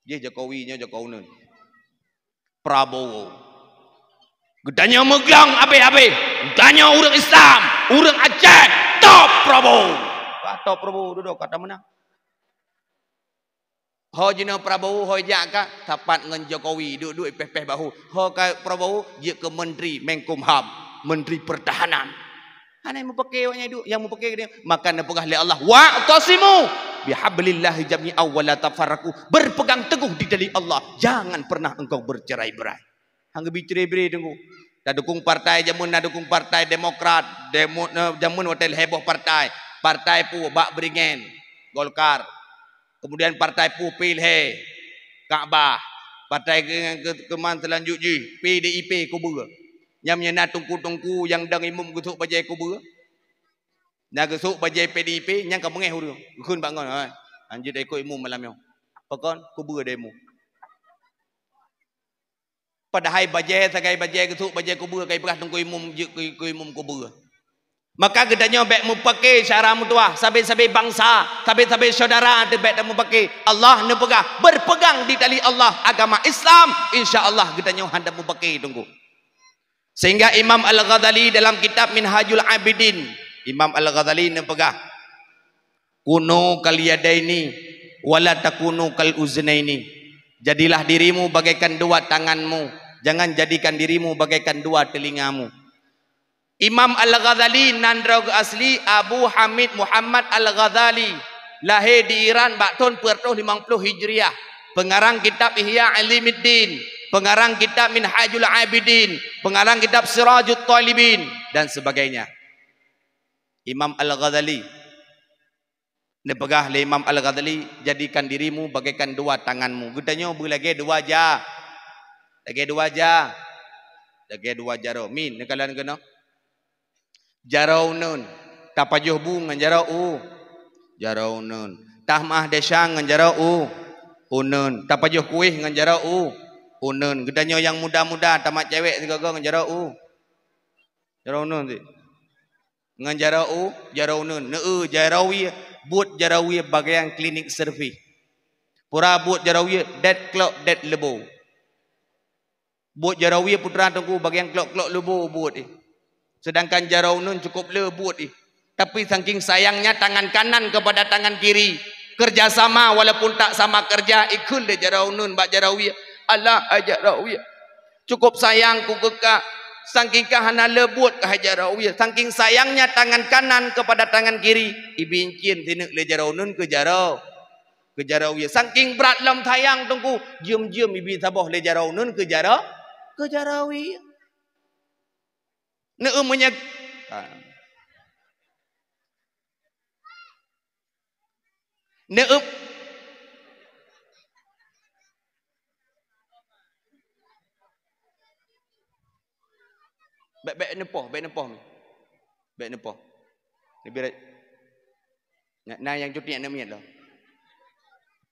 Dia Jokowi-nya Jokowi. Prabowo. Prabowo. Gedanya megang abe-abe, gedanya orang Islam, orang Aceh, top Prabu. Kata Prabu duduk kata mana? Ho jina Prabu ho jak ka tapat ngan Jokowi duduk-duduk pepeh bahu. Ho ka Prabu je ke menteri Menkumham, menteri pertahanan. Ana mau pakai wanya itu, yang mau pakai makan dan pegah oleh Allah. Wa tasimu bihablillah jami'a wa la tafarraqu. Berpegang teguh di dalil Allah. Jangan pernah engkau bercerai-berai. Hang bercerai-berai tunggu. Dah dukung partai jamun nak dukung partai Demokrat, demo, eh, jamun hotel heboh partai. Partai pu bak beringin Golkar. Kemudian partai pu pilih Kaabah. Partai dengan ke, keman selanjut ji PDIP kubur. Yang menyena tungku-tungku yang dang imum gesuk bajai kubur. Nak gesuk bajai PDIP yang kamu ngeh huru. Kun bangun. Eh. Anjir dah ikut imum malam yo. Pakon kubur demo padahai bajai sagai bajai ke suk bajai kubur kai beras tungku imum je imum kubur maka gedanya bek mu pakai syara mutua sabe-sabe bangsa sabe-sabe saudara de bek mu pakai Allah ne pegang berpegang di tali Allah agama Islam insyaallah gedanya handa mu pakai tunggu sehingga Imam Al-Ghazali dalam kitab Minhajul Abidin Imam Al-Ghazali ne pegang kuno kaliadaini wala takunu kal uznaini Jadilah dirimu bagaikan dua tanganmu. Jangan jadikan dirimu bagaikan dua telingamu. Imam Al-Ghazali Nandrog Asli Abu Hamid Muhammad Al-Ghazali lahir di Iran tahun 450 Hijriah. Pengarang kitab Ihya al Alimuddin, pengarang kitab Minhajul Abidin, pengarang kitab Sirajut Talibin dan sebagainya. Imam Al-Ghazali Nepegah le Imam Al-Ghazali jadikan dirimu bagaikan dua tanganmu. Gudanya berlagi dua aja. Lagi dua aja. Lagi dua jaro. Min nekalan kena. Jaro nun. Tapajuh bu ngan jaro u. Jaro nun. Tahmah desang ngan jaro u. Unun. Tapajuh kuih ngan jaro u. Unun. Gudanya yang muda-muda tamat cewek segala ngan jaro u. Jaro nun. Ngan jaro u. Jaro nun. nu jarau Jarawi but jarawi bagian klinik servis. Pura but jarawi dead clock dead lebo. But jarawi putra tunggu bagian clock-clock lebo but eh. Sedangkan jarau nun cukup lebut eh. Tapi saking sayangnya tangan kanan kepada tangan kiri kerjasama walaupun tak sama kerja ikut de jarau nun bak jarawi. Allah ajarawi. Cukup sayangku ku kekak saking kahana lebut ke Hajar Awil, saking sayangnya tangan kanan kepada tangan kiri, ibincin tinuk le jaraunun ke jarau. Ke jarau ya. Saking berat lam sayang tungku, jem jem ibi sabah le jaraunun ke jarau. Ke jarau ya. Ne umunya ha. Baik-baik nepoh, baik nepoh ni. Baik nepoh. Lebih baik. Nak nak yang cuti nak miat lah.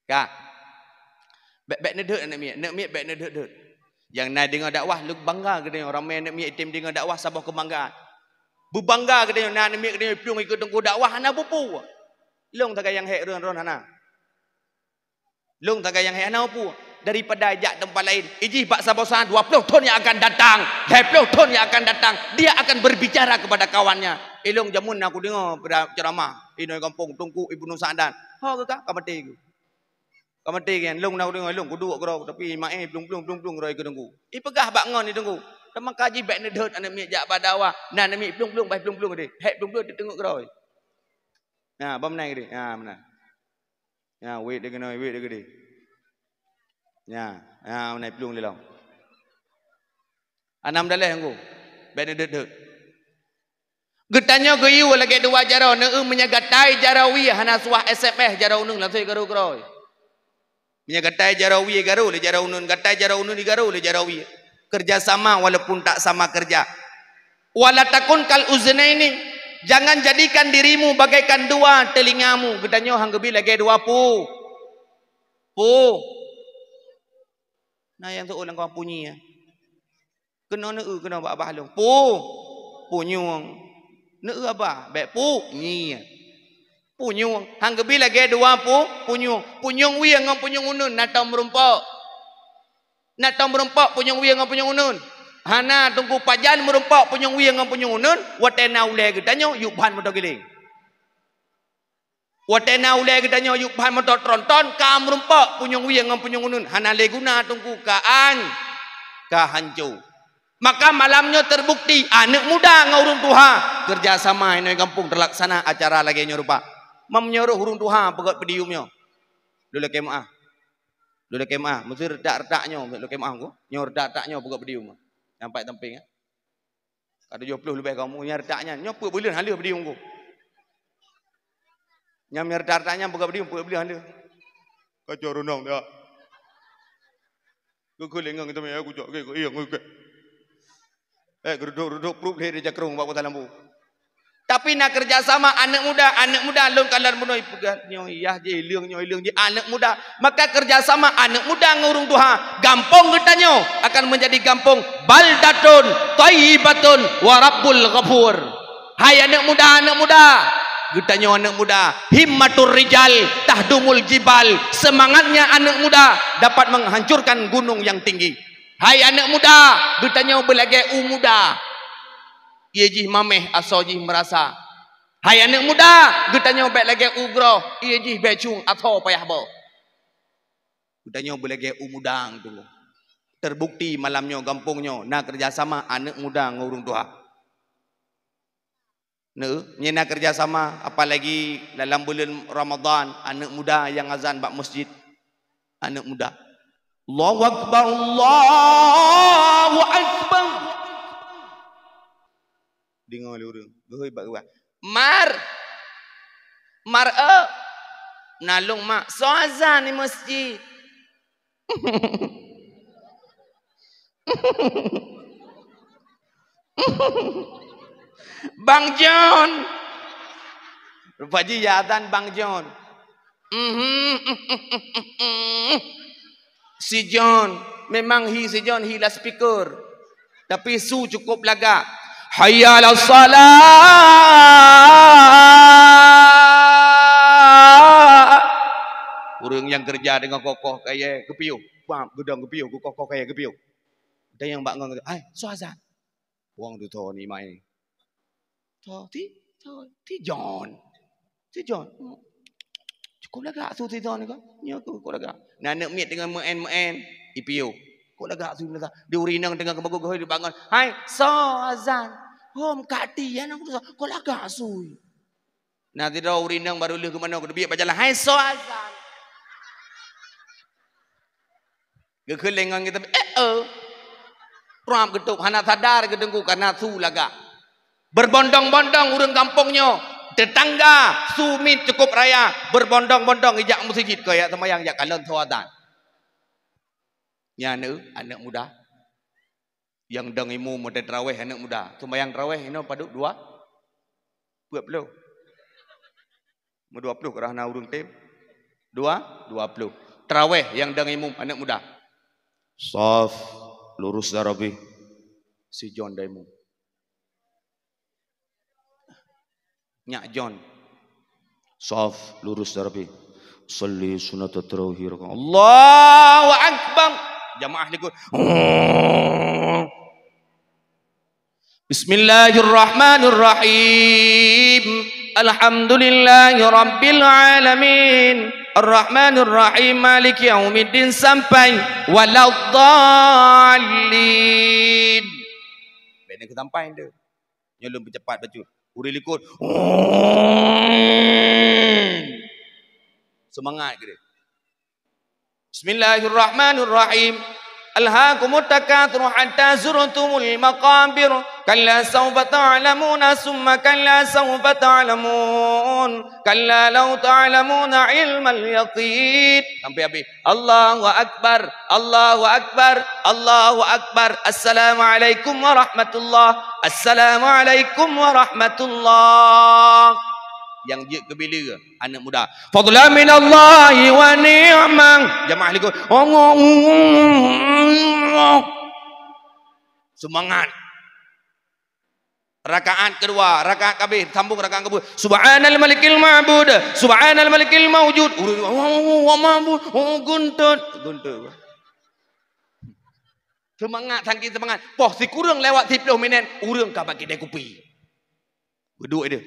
Ka. Baik-baik nedut nak miat. Nak miat baik duduk duduk. Yang nak dengar dakwah, lu bangga ke dia. Orang main nak miat tim dengar dakwah, sabar kebanggaan. Berbangga ke dia. Nak miat ke dia, piung ikut tengku dakwah, anak pupu. Long tak yang hek ron ron anak. Long tak yang hek anak pupu daripada ajak tempat lain. Iji Pak Sabosan 20 tahun yang akan datang. 20 tahun yang akan datang. Dia akan berbicara kepada kawannya. Ilung jamun aku dengar ceramah. Inoi kampung ibu Ibnu Sa'dan. Ha ke kak? Kamati ke? Kamati ke? Ilung aku dengar. Ilung aku duduk kerau. Tapi imak eh. Belum, belum, belum, belum. Kerau tunggu. Ipegah eh, bak ngon ni tunggu. Teman kaji bak nedot anak mi jak pada awak. Nah, anak mi belum, belum. Baik, belum, belum. Hek, belum, belum. Dia tengok kerau. Nah, apa menang ke dia? Nah, Nah, wait dia kena. Wait dia kena. Ya, ya naik pelung dia lah. Anam dalih aku. Bek de de. Getanya ke iu lagi dua jarau. Ne'u menyegatai jarawi hana suah SMS jarau nung lah. Saya garau-garau. Menyegatai jarawi garau le jarau nung. Gatai jarau nung garau le jarawi. Kerjasama walaupun tak sama kerja. Walatakun kal ini, Jangan jadikan dirimu bagaikan dua telingamu. Getanya hanggebi lagi dua Pu. Pu. Nah yang tu orang kau punyi. Ya. Kena ne kena buat abah Pu. Punyung. Ne apa? Bek pu. Ni. Ya. Punyung. Hang gebil lagi dua pu. Punyung. Punyung wi ngam punyung unun nata merumpak. Nata merumpak punyung wi ngam punyung unun. Hana tunggu pajan merumpak punyung wia ngam punyung unun. Watena ule ge tanyo yuk ban motor giling. Watena uleg tanya yuk bahan motor tronton kam rumpak punyong wiang ngam punyong unun hana leguna tungku kaan ka hancu. Maka malamnya terbukti anak muda ngaurung tuha kerja sama inoi kampung terlaksana acara lagi nyorupa. Memnyoruh urung tuha pegat pediumnya. Dulu kemah dulu kema mesti redak redaknya dulu kema aku nyor redak redaknya buka pedium sampai temping ya. ada 20 lebih kamu nyor redaknya nyor apa bulan halih pedium aku Nyamir tartanya buka beli, buka beli anda. Kacau runong dia. Kau kau lengang itu meja, kau cok, kau iya, kau kau. Eh, geruduk, geruduk, perut leher dia kerung, bapak dalam bu. Tapi nak kerjasama anak muda, anak muda long kalar menoi pegang nyoyah je ilung nyoy ilung je anak muda. Maka kerjasama anak muda ngurung Tuhan, gampong nyo akan menjadi gampong baldatun, thayyibatun wa rabbul ghafur. Hai anak muda, anak muda, Gitanya anak muda, himmatur rijal tahdumul jibal. Semangatnya anak muda dapat menghancurkan gunung yang tinggi. Hai anak muda, gitanya belagai muda. Ia jih mameh aso jih merasa. Hai anak muda, gitanya belagai ugro. Ia jih becung aso payah bo. Gitanya belagai umuda dulu. Terbukti malamnya gampungnya nak kerjasama anak muda ngurung tuah. Nuh, menyena kerjasama apalagi dalam bulan Ramadan anak muda yang azan bak masjid anak muda Allahu akbar Allahu akbar dengar oleh orang gehoi bak gua mar mar e nalung mak so azan di masjid tuh -tuh. tuh -tuh. Bang John. Rupanya yadan Bang John. Mm-hmm. Si John. Memang hi si John. He lah speaker. Tapi su cukup laga. Hayya la salat. Orang yang kerja dengan kokoh kaya kepiuh. Bang, gedang kepiuh. Kokoh kaya kepiuh. Dan yang bak ngang. Hai, so azan. Wang tu tahu ni Tho thì thì thì giòn. Thì giòn. Cukup lah gak suruh tizan ni kan? Ya, cukup lah gak. Nak nak miat dengan men men IPO. E kau lagak gak suruh Dia urinang dengan kebagus gue, dia bangun. Hai, so azan. Hom kati ya, nak kutusah. Cukup lah gak suruh. Nak tidak urinang baru lih ke mana, lebih biar berjalan. Hai, so azan. Gak kelengang kita, eh, eh. Ramp ketuk, hana sadar ketengku, karena su lagak berbondong-bondong urung kampungnya tetangga sumit cukup raya berbondong-bondong ijak masjid ke ayat semayang ijak kalon tuadan nyanu anak muda yang deng imu mode traweh anak muda semayang traweh ino paduk dua dua puluh mau dua puluh kerana urung tim dua dua puluh traweh yang deng imu anak muda Saf lurus darabi si John Daimung Nyak John. Sof lurus darabi. Salli sunat terawih. Allahu Akbar. Jamaah ni Bismillahirrahmanirrahim. Alhamdulillahirrabbilalamin. Ar-Rahmanirrahim. Malik yaumiddin sampai. Walau Benda ke sampai dia. Nyolong cepat betul. Uril ikut. Semangat dia. Bismillahirrahmanirrahim. ألهاكم التكاثر حتى زرتم المقابر كلا سوف تعلمون ثم كلا سوف تعلمون كلا لو تعلمون علم اليقين أبي أبي الله أكبر الله أكبر الله أكبر السلام عليكم ورحمة الله السلام عليكم ورحمة الله yang dia kebila anak muda fadla min allahi wa ni'man jemaah ahli kubur semangat rakaat kedua rakaat kabih sambung rakaat kubur subhanal malikil ma'bud subhanal malikil mawjud wa ma'bud guntut guntut semangat sangkit semangat poh si kurang lewat 10 minit urang kah bagi dia kopi duduk dia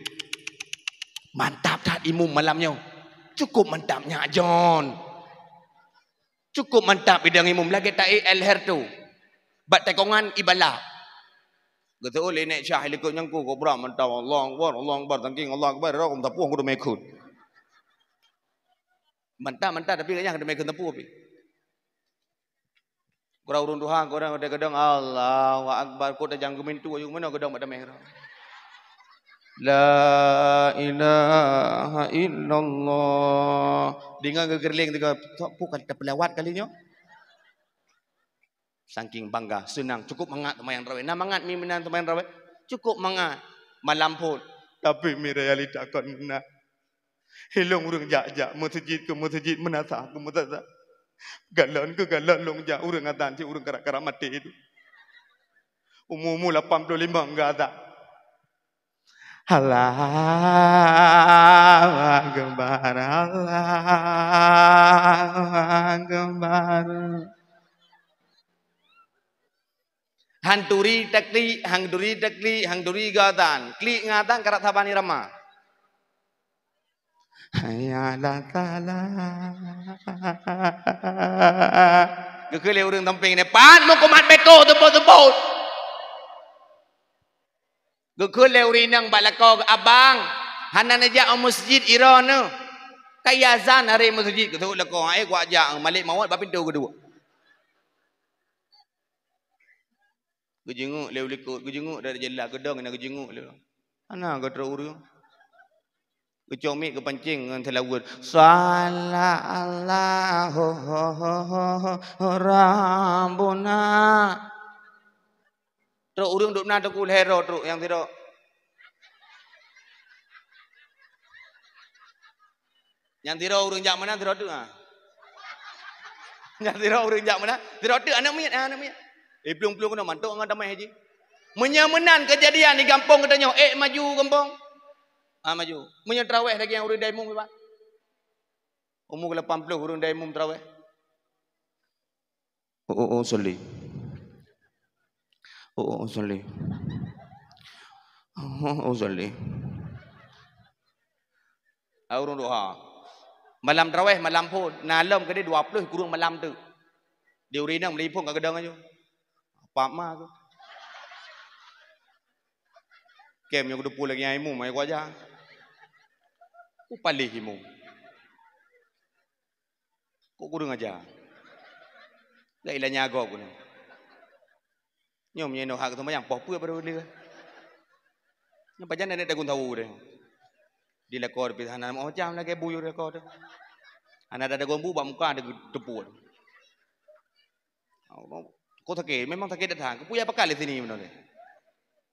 Mantap tak ilmu malamnya? Cukup mantapnya, John. Cukup mantap bidang ilmu. Lagi tak el her tu. Bat tekongan ibalah. Kata oleh nak syah ilikut nyangku. Kau berang mantap. Allah akbar, Allah akbar. Tangking Allah akbar. Rauh kum tapuh kudu mekut. Mantap, mantap. Tapi kanya kudu mekut tapuh. Kau orang urun tuhan. Kau orang kadang-kadang. Allah akbar. Kau tak jangkumin tu. Kau mana kadang-kadang merah. La ilaha illallah. Dengar ke gerling tu ke? Apa kata pelawat kali ni? Saking bangga, senang. Cukup mangat teman yang rawe. Nak mangat mi menang teman yang rawat? Cukup mangat. malampun. Tapi mi realita kau nak. Hilang urung jak-jak. Masjid ke masjid. Menasah ke menasah. Galan ke galan long jak. Urung atan si urung kerak-kerak mati itu. Umur-umur 85 enggak tak. Allah gembar Allah gembar Hanturi tekli hangduri tekli hangduri gadan kli ngadan karat sabani rama Hayya la tala Gekeli urang tempeng ne pat mukumat beto tepo-tepo Gukul le urinang bak abang. hana naja o masjid Iran ne. Kayazan hari masjid ke tu lekau ai gua ajak Malik Mawad bapin tu kedua. Ku jenguk le ulikut, ku jenguk dari jelah gedang nak ku jenguk le. Ana ke teruru. Ku comik ke pancing dengan telawut. Sallallahu rabbuna. Teruk urung duk menang kul hero teruk yang tidak. Yang tidak urung jak mana tidak teruk. Ha. Yang tidak urung jak mana tidak teruk anak ha, minyak. Anak ha, minyak. Eh, pelung-pelung kena mantuk dengan damai haji. Menyemenan kejadian di kampung katanya. Eh, maju kampung. Ha, maju. Menyem terawih lagi yang urung daimum. Bapak. Umur ke-80 urung daimum terawih. Oh, oh, oh, solid. Oh, oh sorry. Oh, oh Aku Aurun doa. Malam terawih, malam pun. Nalam ke dia 20 kurung malam tu. Dia urinang melipung ke gedang aja. Apa ma tu. Kem yang kudu pulak yang imum, yang kuajah. Kupalih imum. Kok kurung aja? Lailah nyaga aku ni. ยมยมเยนหักทำไมอย่างปอกเปื้อไปเรื่อยๆนั่นปัจจัยในแต่กุนทวูเลยดีละกอดไปทานน้ำอ๋อจ้ามแล้วแกบูอยู่ละกอดอันนั้นแต่กุนบูบำก้าเด็กตะปวดเอาก็ทักเกตไม่มั่งทักเกตทางกูยังประกาศเลยสินี่มันเลย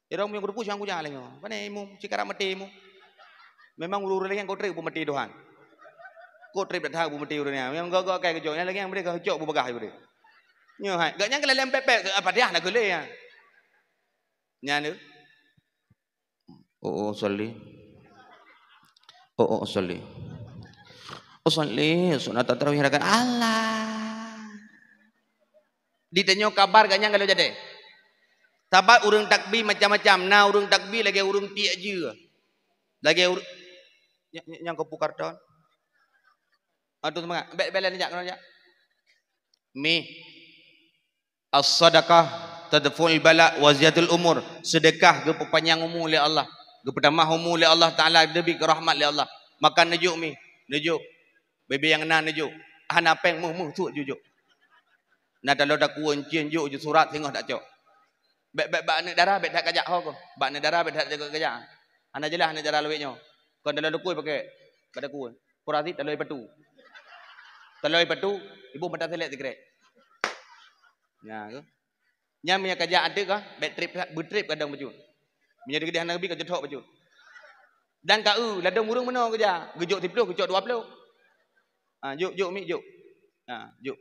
เดี๋ยวเรามีคนกูดช่างกูจะอะไรเงี้ยวันนี้มุมชิการามาเตมุ m ไม่ม g ulur l ร g i yang k งก t เ r ร b u m a t ม t u h ด n k ันกูเตรียม h k ่ u m า t บุมเ r อยู่เ m a n g kau k a งก็แกก k e j a u h n ง a lagi yang mereka k e จ a บุบกะหาย h ibu d Nyo hai, gak nyang kelalem pepet ke apa dia ah nak gule ya. Nyan Oh, oh, soli. Oh, oh, soli. Oh, soli, sunat tarawih rakan Allah. Ditanyo kabar gak nyang kalau jadi. Sabar urung takbir macam-macam. Na urung takbir lagi urung tiak je. Lagi urung yang, yang kau pukar tuan. Aduh semangat. Bek belan ni kena jak. Mi as-sadaqah tadful bala wa ziyadul umur sedekah ke perpanjang umur oleh Allah ke pertambah umur oleh Allah taala demi rahmat oleh Allah makan nejuk mi nejuk bebe yang nak nejuk han ah, apa muh-muh tu jujuk nak dalam dak kuon cin jujuk je surat tengah tak cok bek bek bak nak darah bek dak kajak ho ko bak nak darah bek dak jaga kajak ana jelah ana darah lewiknyo ko dalam dak kuon pakai pada kuon kurazi dalam patu dalam patu ibu mata selek tikrek Ya ke? Yang punya kerja ada ke? Back trip, back trip kadang baju. Minyak dia kedihan Nabi, kerja tak baju. Dan kau, ladang murung mana kerja? Gejuk tipu, gejuk dua puluh. Ha, juk, juk, mi, juk. Ha, juk.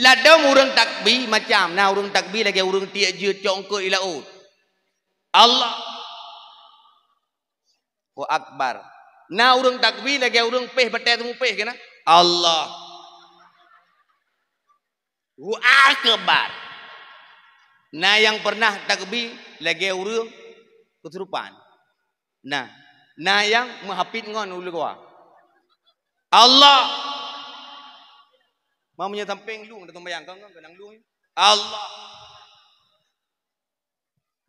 Ladang murung takbi macam. Nah, urung takbi lagi urung tiak je, congkut ilaut. Allah. Wa akbar. Nah, urung takbi lagi urung peh, batai temu peh kena. Allah. Hu akbar. na yang pernah takbi lagi urung keserupaan. Nah, na yang menghapit ngon ulu gua. Allah mau menyamping lu ngan tembayang kau kan, ngan lu. Allah.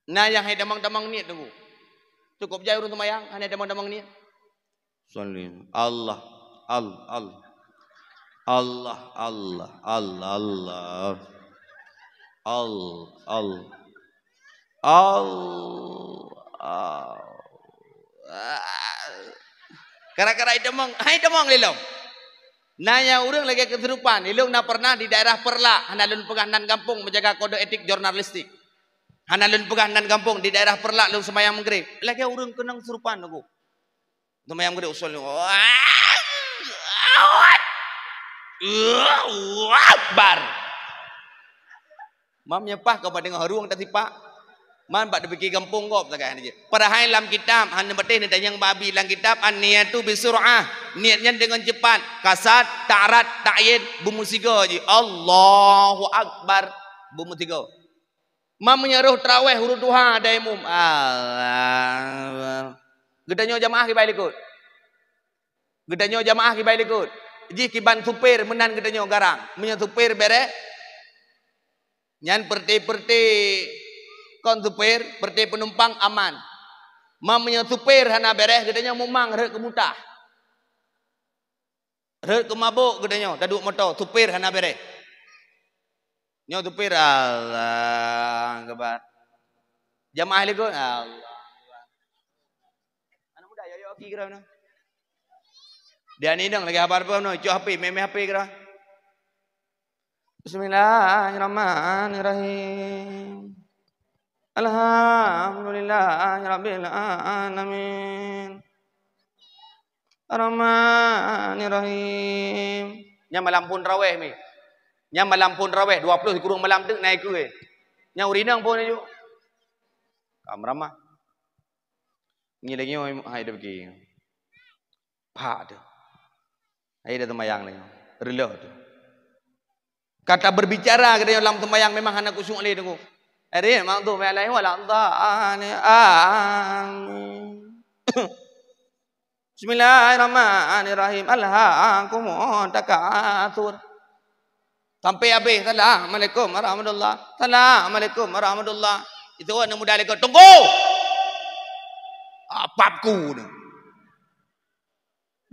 na yang hai damang-damang niat tunggu. Cukup jauh untuk tembayang, hanya damang-damang ni. Salim, Allah. Allah. Allah. Allah Allah Allah Allah Al Al Al Kara-kara itu mong, hai itu mong lelong. Nanya orang lagi keterupan, lelong nak pernah di daerah Perla, hanalun pegah pegahan kampung menjaga kode etik jurnalistik. Hanalun pegah pegahan kampung di daerah Perla, lelong semayang mengeri. Lagi orang kenang surupan aku. Semayang mengeri usul ni. Akbar. Mam nya pah kau pandai harung tak sipak. Man pak depiki gempung kau betakai ni. Parahai lam kitab han betih ni tanyang babi lam kitab niat tu bersurah, Niatnya dengan cepat. Kasat, ta'rat, ta'yid, bumu siga je. Allahu Akbar. Bumu siga. Mam menyeruh terawih huruf duha daimum. Allah. Gedanya jamaah kibai likut. Gedanya jamaah kibai likut jiki ban supir menan ke tanyo garang menya supir bere nyan perti perti kon supir perti penumpang aman ma menya supir hana bere ke tanyo mumang rek kemutah rek re ke mabuk ke motor supir hana bere nyo supir Allah kabar jamaah liko Allah anak muda yo yo kira mana dia ni dong lagi habar apa no? Cuk HP, meme HP kira. Bismillahirrahmanirrahim. Alhamdulillahirabbil alamin. Arrahmanirrahim. Nya malam pun raweh mi. Nya malam pun raweh 20 kurung malam tu naik ke. Nya urinang pun ju. Kam ramah. Ni oi hai dah pergi. Pak dah. Ayat semayang ni. Rela tu. Kata berbicara kata dalam semayang memang hendak kusung oleh dengku. Ari memang tu melai wala anta ah, ani an. Ah, Bismillahirrahmanirrahim. Alha akum takasur. Sampai habis. Assalamualaikum warahmatullahi. Assalamualaikum warahmatullahi. Itu anak muda lekat. Tunggu. Apapku ni.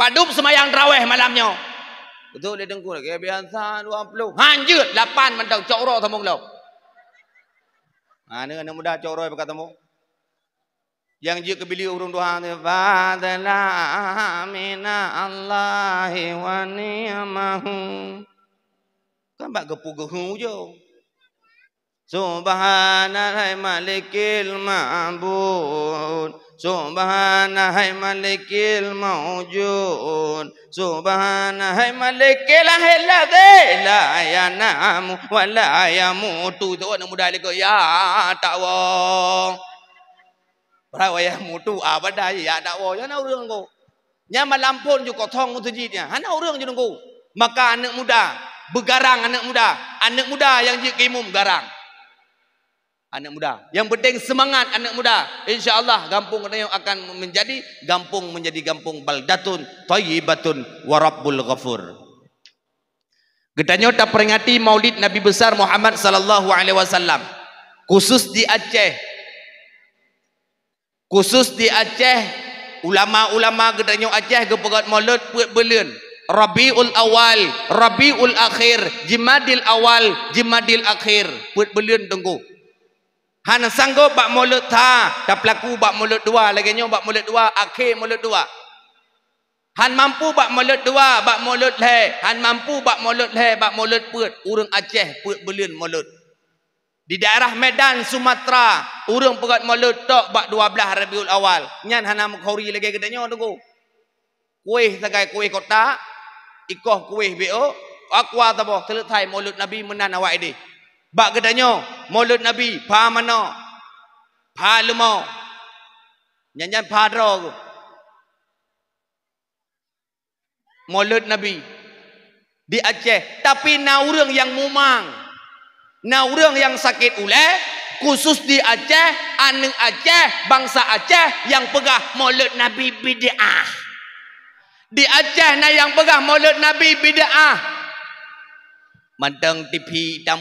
Padum semayang terawih malamnya. Betul dia dengkur lagi. Biasa 20. Hanjut. 8 mentok. Corok sama gelap. Mana muda mudah corok apa kata Yang je kebili urung Tuhan. Fadala amina Allahi wa ni'amahu. Kan buat gepu-gehu je. Subhanallah malikil ma'bud. Subhana hai malikil maujud Subhana hai malikil ahiladzila Ya namu wala ya mutu Itu orang muda lagi Ya ta'wa Berapa ya mutu apa dah Ya ta'wa Ya nak urang kau Yang malam pun juga tong untuk jidnya Ya ha, nak urang je Maka anak muda Bergarang anak muda Anak muda yang jidki imum anak muda. Yang penting semangat anak muda. InsyaAllah kampung Renyau akan menjadi kampung menjadi kampung baldatun, tayyibatun, warabbul ghafur. Kita nyota peringati maulid Nabi besar Muhammad sallallahu alaihi wasallam khusus di Aceh. Khusus di Aceh, ulama-ulama kita nyota Aceh gepegat maulid puat belen. Rabiul Awal, Rabiul Akhir, Jimadil Awal, Jimadil Akhir, puat belen tunggu. Han sanggup bak mulut ta, ha, dah pelaku bak mulut dua, lagi nyo bak mulut dua, akhir mulut dua. Han mampu bak mulut dua, bak mulut le, han mampu bak mulut le, bak mulut peut, urung Aceh peut belun mulut. Di daerah Medan Sumatera, urung pegat mulut tok bak dua 12 Rabiul Awal. Nyan han am khori lagi katanya tunggu. Kuih sagai kuih kota, ikoh kuih bio, aku ada boh selesai mulut Nabi menan awak Bak gedanyo mulut Nabi pa mano? Pa lumo. Nyanyan pa dro. Mulut Nabi di Aceh, tapi na urang yang mumang. Na urang yang sakit ule khusus di Aceh, aneng Aceh, bangsa Aceh yang pegah mulut Nabi bid'ah. Di Aceh na yang pegah mulut Nabi bid'ah. Mandang TV hitam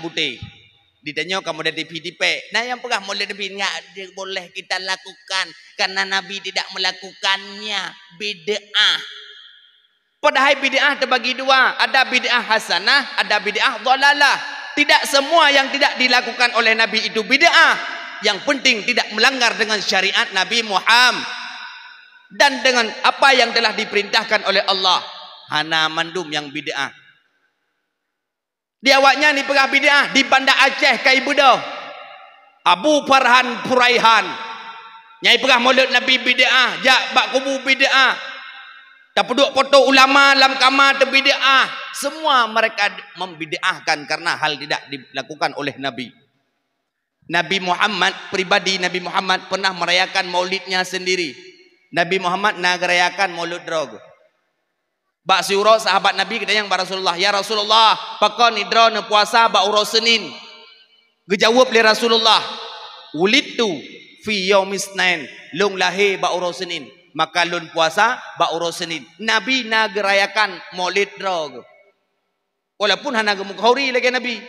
Ditanya kamu dari PDP. Nah yang pernah boleh ah, Nabi ingat dia boleh kita lakukan. Karena Nabi tidak melakukannya. Bida'ah. Padahal bidaah terbagi dua. Ada bidaah hasanah, ada bidaah dolalah. Tidak semua yang tidak dilakukan oleh Nabi itu bidaah. Yang penting tidak melanggar dengan syariat Nabi Muhammad. Dan dengan apa yang telah diperintahkan oleh Allah. Hana mandum yang bidaah. Dia awaknya ni pegah bid'ah di Bandar Aceh ke ibu dia. Abu Farhan Puraihan. Nyai pegah mulut Nabi bid'ah, jak bak kubu bid'ah. Tak peduk foto ulama dalam kamar tu bid'ah. Semua mereka membid'ahkan karena hal tidak dilakukan oleh Nabi. Nabi Muhammad pribadi Nabi Muhammad pernah merayakan maulidnya sendiri. Nabi Muhammad nak merayakan maulid drog. Bak siuro sahabat Nabi kita yang Rasulullah. Ya Rasulullah, pekon idro ne puasa bak uro senin. Gejawab le Rasulullah. Ulit tu fi yomis nain lung lahi bak uro senin. Maka lun puasa bak uro senin. Nabi nak gerayakan maulid dro. Walaupun hana gemuk hori lagi Nabi.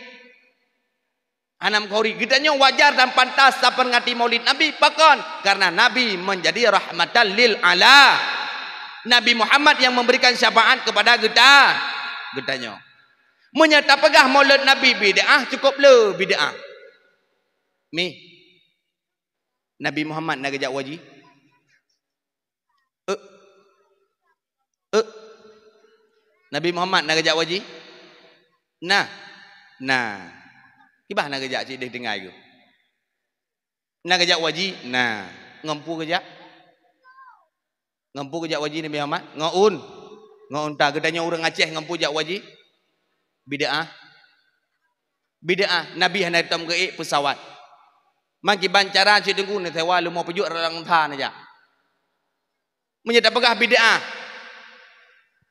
Hana hori. Kita nyong wajar dan pantas tak pernah ngati maulid Nabi. Pekon, karena Nabi menjadi rahmatan lil ala. Nabi Muhammad yang memberikan syafaat kepada kita. Getanya. Menyata pegah maulid Nabi bida'ah cukup le bida'ah. Mi. Nabi Muhammad nak kejap waji. Eh. Uh. Eh. Uh. Nabi Muhammad nak kejap waji. Nah. Nah. Ibah nak kejap cik dah dengar itu. Nak kejap waji. Nah. Ngempu kejap ngempu ke wajib waji Nabi Muhammad ngaun ngaun ta gedanya orang Aceh ngempu jak wajib. bidaah bidaah nabi hanai tom ke pesawat mangki bancara si tunggu ne tewa lu mau pejuk rang ta ne ja menyeta pegah bidaah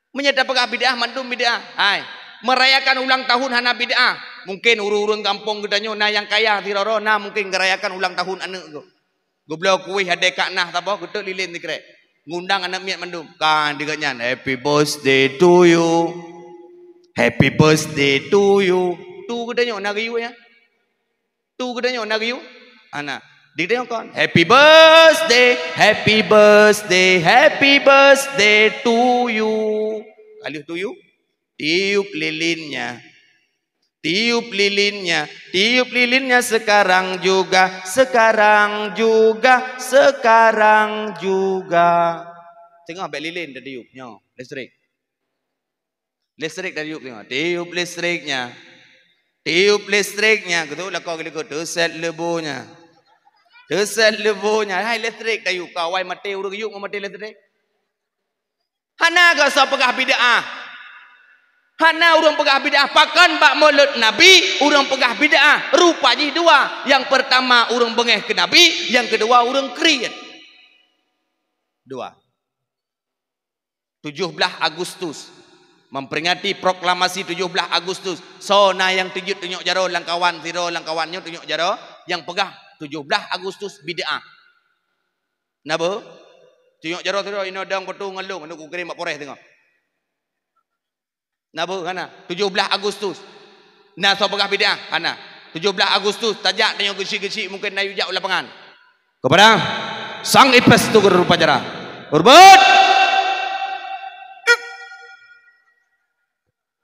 menyeta pegah bidaah mandum bidaah hai merayakan ulang tahun hana bidaah mungkin urang-urang kampung gedanya na yang kaya tiroro na mungkin merayakan ulang tahun anak go goblok kuih ade kak nah tabo gutuk lilin dikrek ngundang anak miat mandum. Kan dia kanyan, happy birthday to you. Happy birthday to you. Tu ke tanya nak riu ya? Tu ke tanya nak riu? Anak. Ah, dia tanya kan, happy birthday, happy birthday, happy birthday to you. Kali to you. Tiup lilinnya. Tiup lilinnya, tiup lilinnya sekarang juga, sekarang juga, sekarang juga. Tengok ambil lilin dia tiupnya, listrik. Listrik dia tiup tengok, tiup listriknya. Tiup listriknya, gitu lah kau kira-kira, terset lebunya. Terset lebunya, hai listrik dia tiup kau, wai mati, urut tiup, mati listrik. Hana kau sapa kah bida'ah? Hana urang pegah bid'ah pakan bak mulut Nabi urang pegah bid'ah Rupa ni dua yang pertama urang bengeh ke Nabi yang kedua urang kerian dua 17 Agustus memperingati proklamasi 17 Agustus so na yang tujuh tunjuk jaro langkawan tiro langkawannya tunjuk jaro yang pegah 17 Agustus bid'ah nabo tunjuk jaro tiro ino dang betu ngelung ndak kukirim bak pores tengok Nabu kana 17 Agustus. Na sopengah bidah kana 17 Agustus tajak tanya gesi-gesi mungkin nayu jak lapangan. Kepada sang ipes tu guru pajara. Urbut.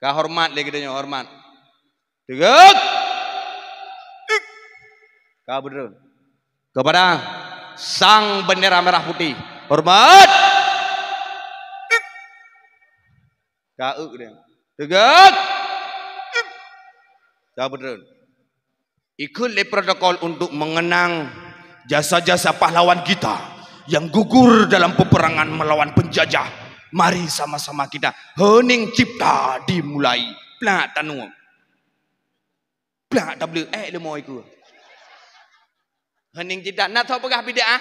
Ka hormat lagi dia hormat. Tegak. Ka bener. Kepada sang bendera merah putih. Hormat. Kau uk dia. Tegak. Tak betul. Ikut Ikutlah protokol untuk mengenang jasa-jasa pahlawan kita yang gugur dalam peperangan melawan penjajah. Mari sama-sama kita hening cipta dimulai. Plak tanu. Plak W eh lemo iku. Hening cipta nak tahu pegah bidah.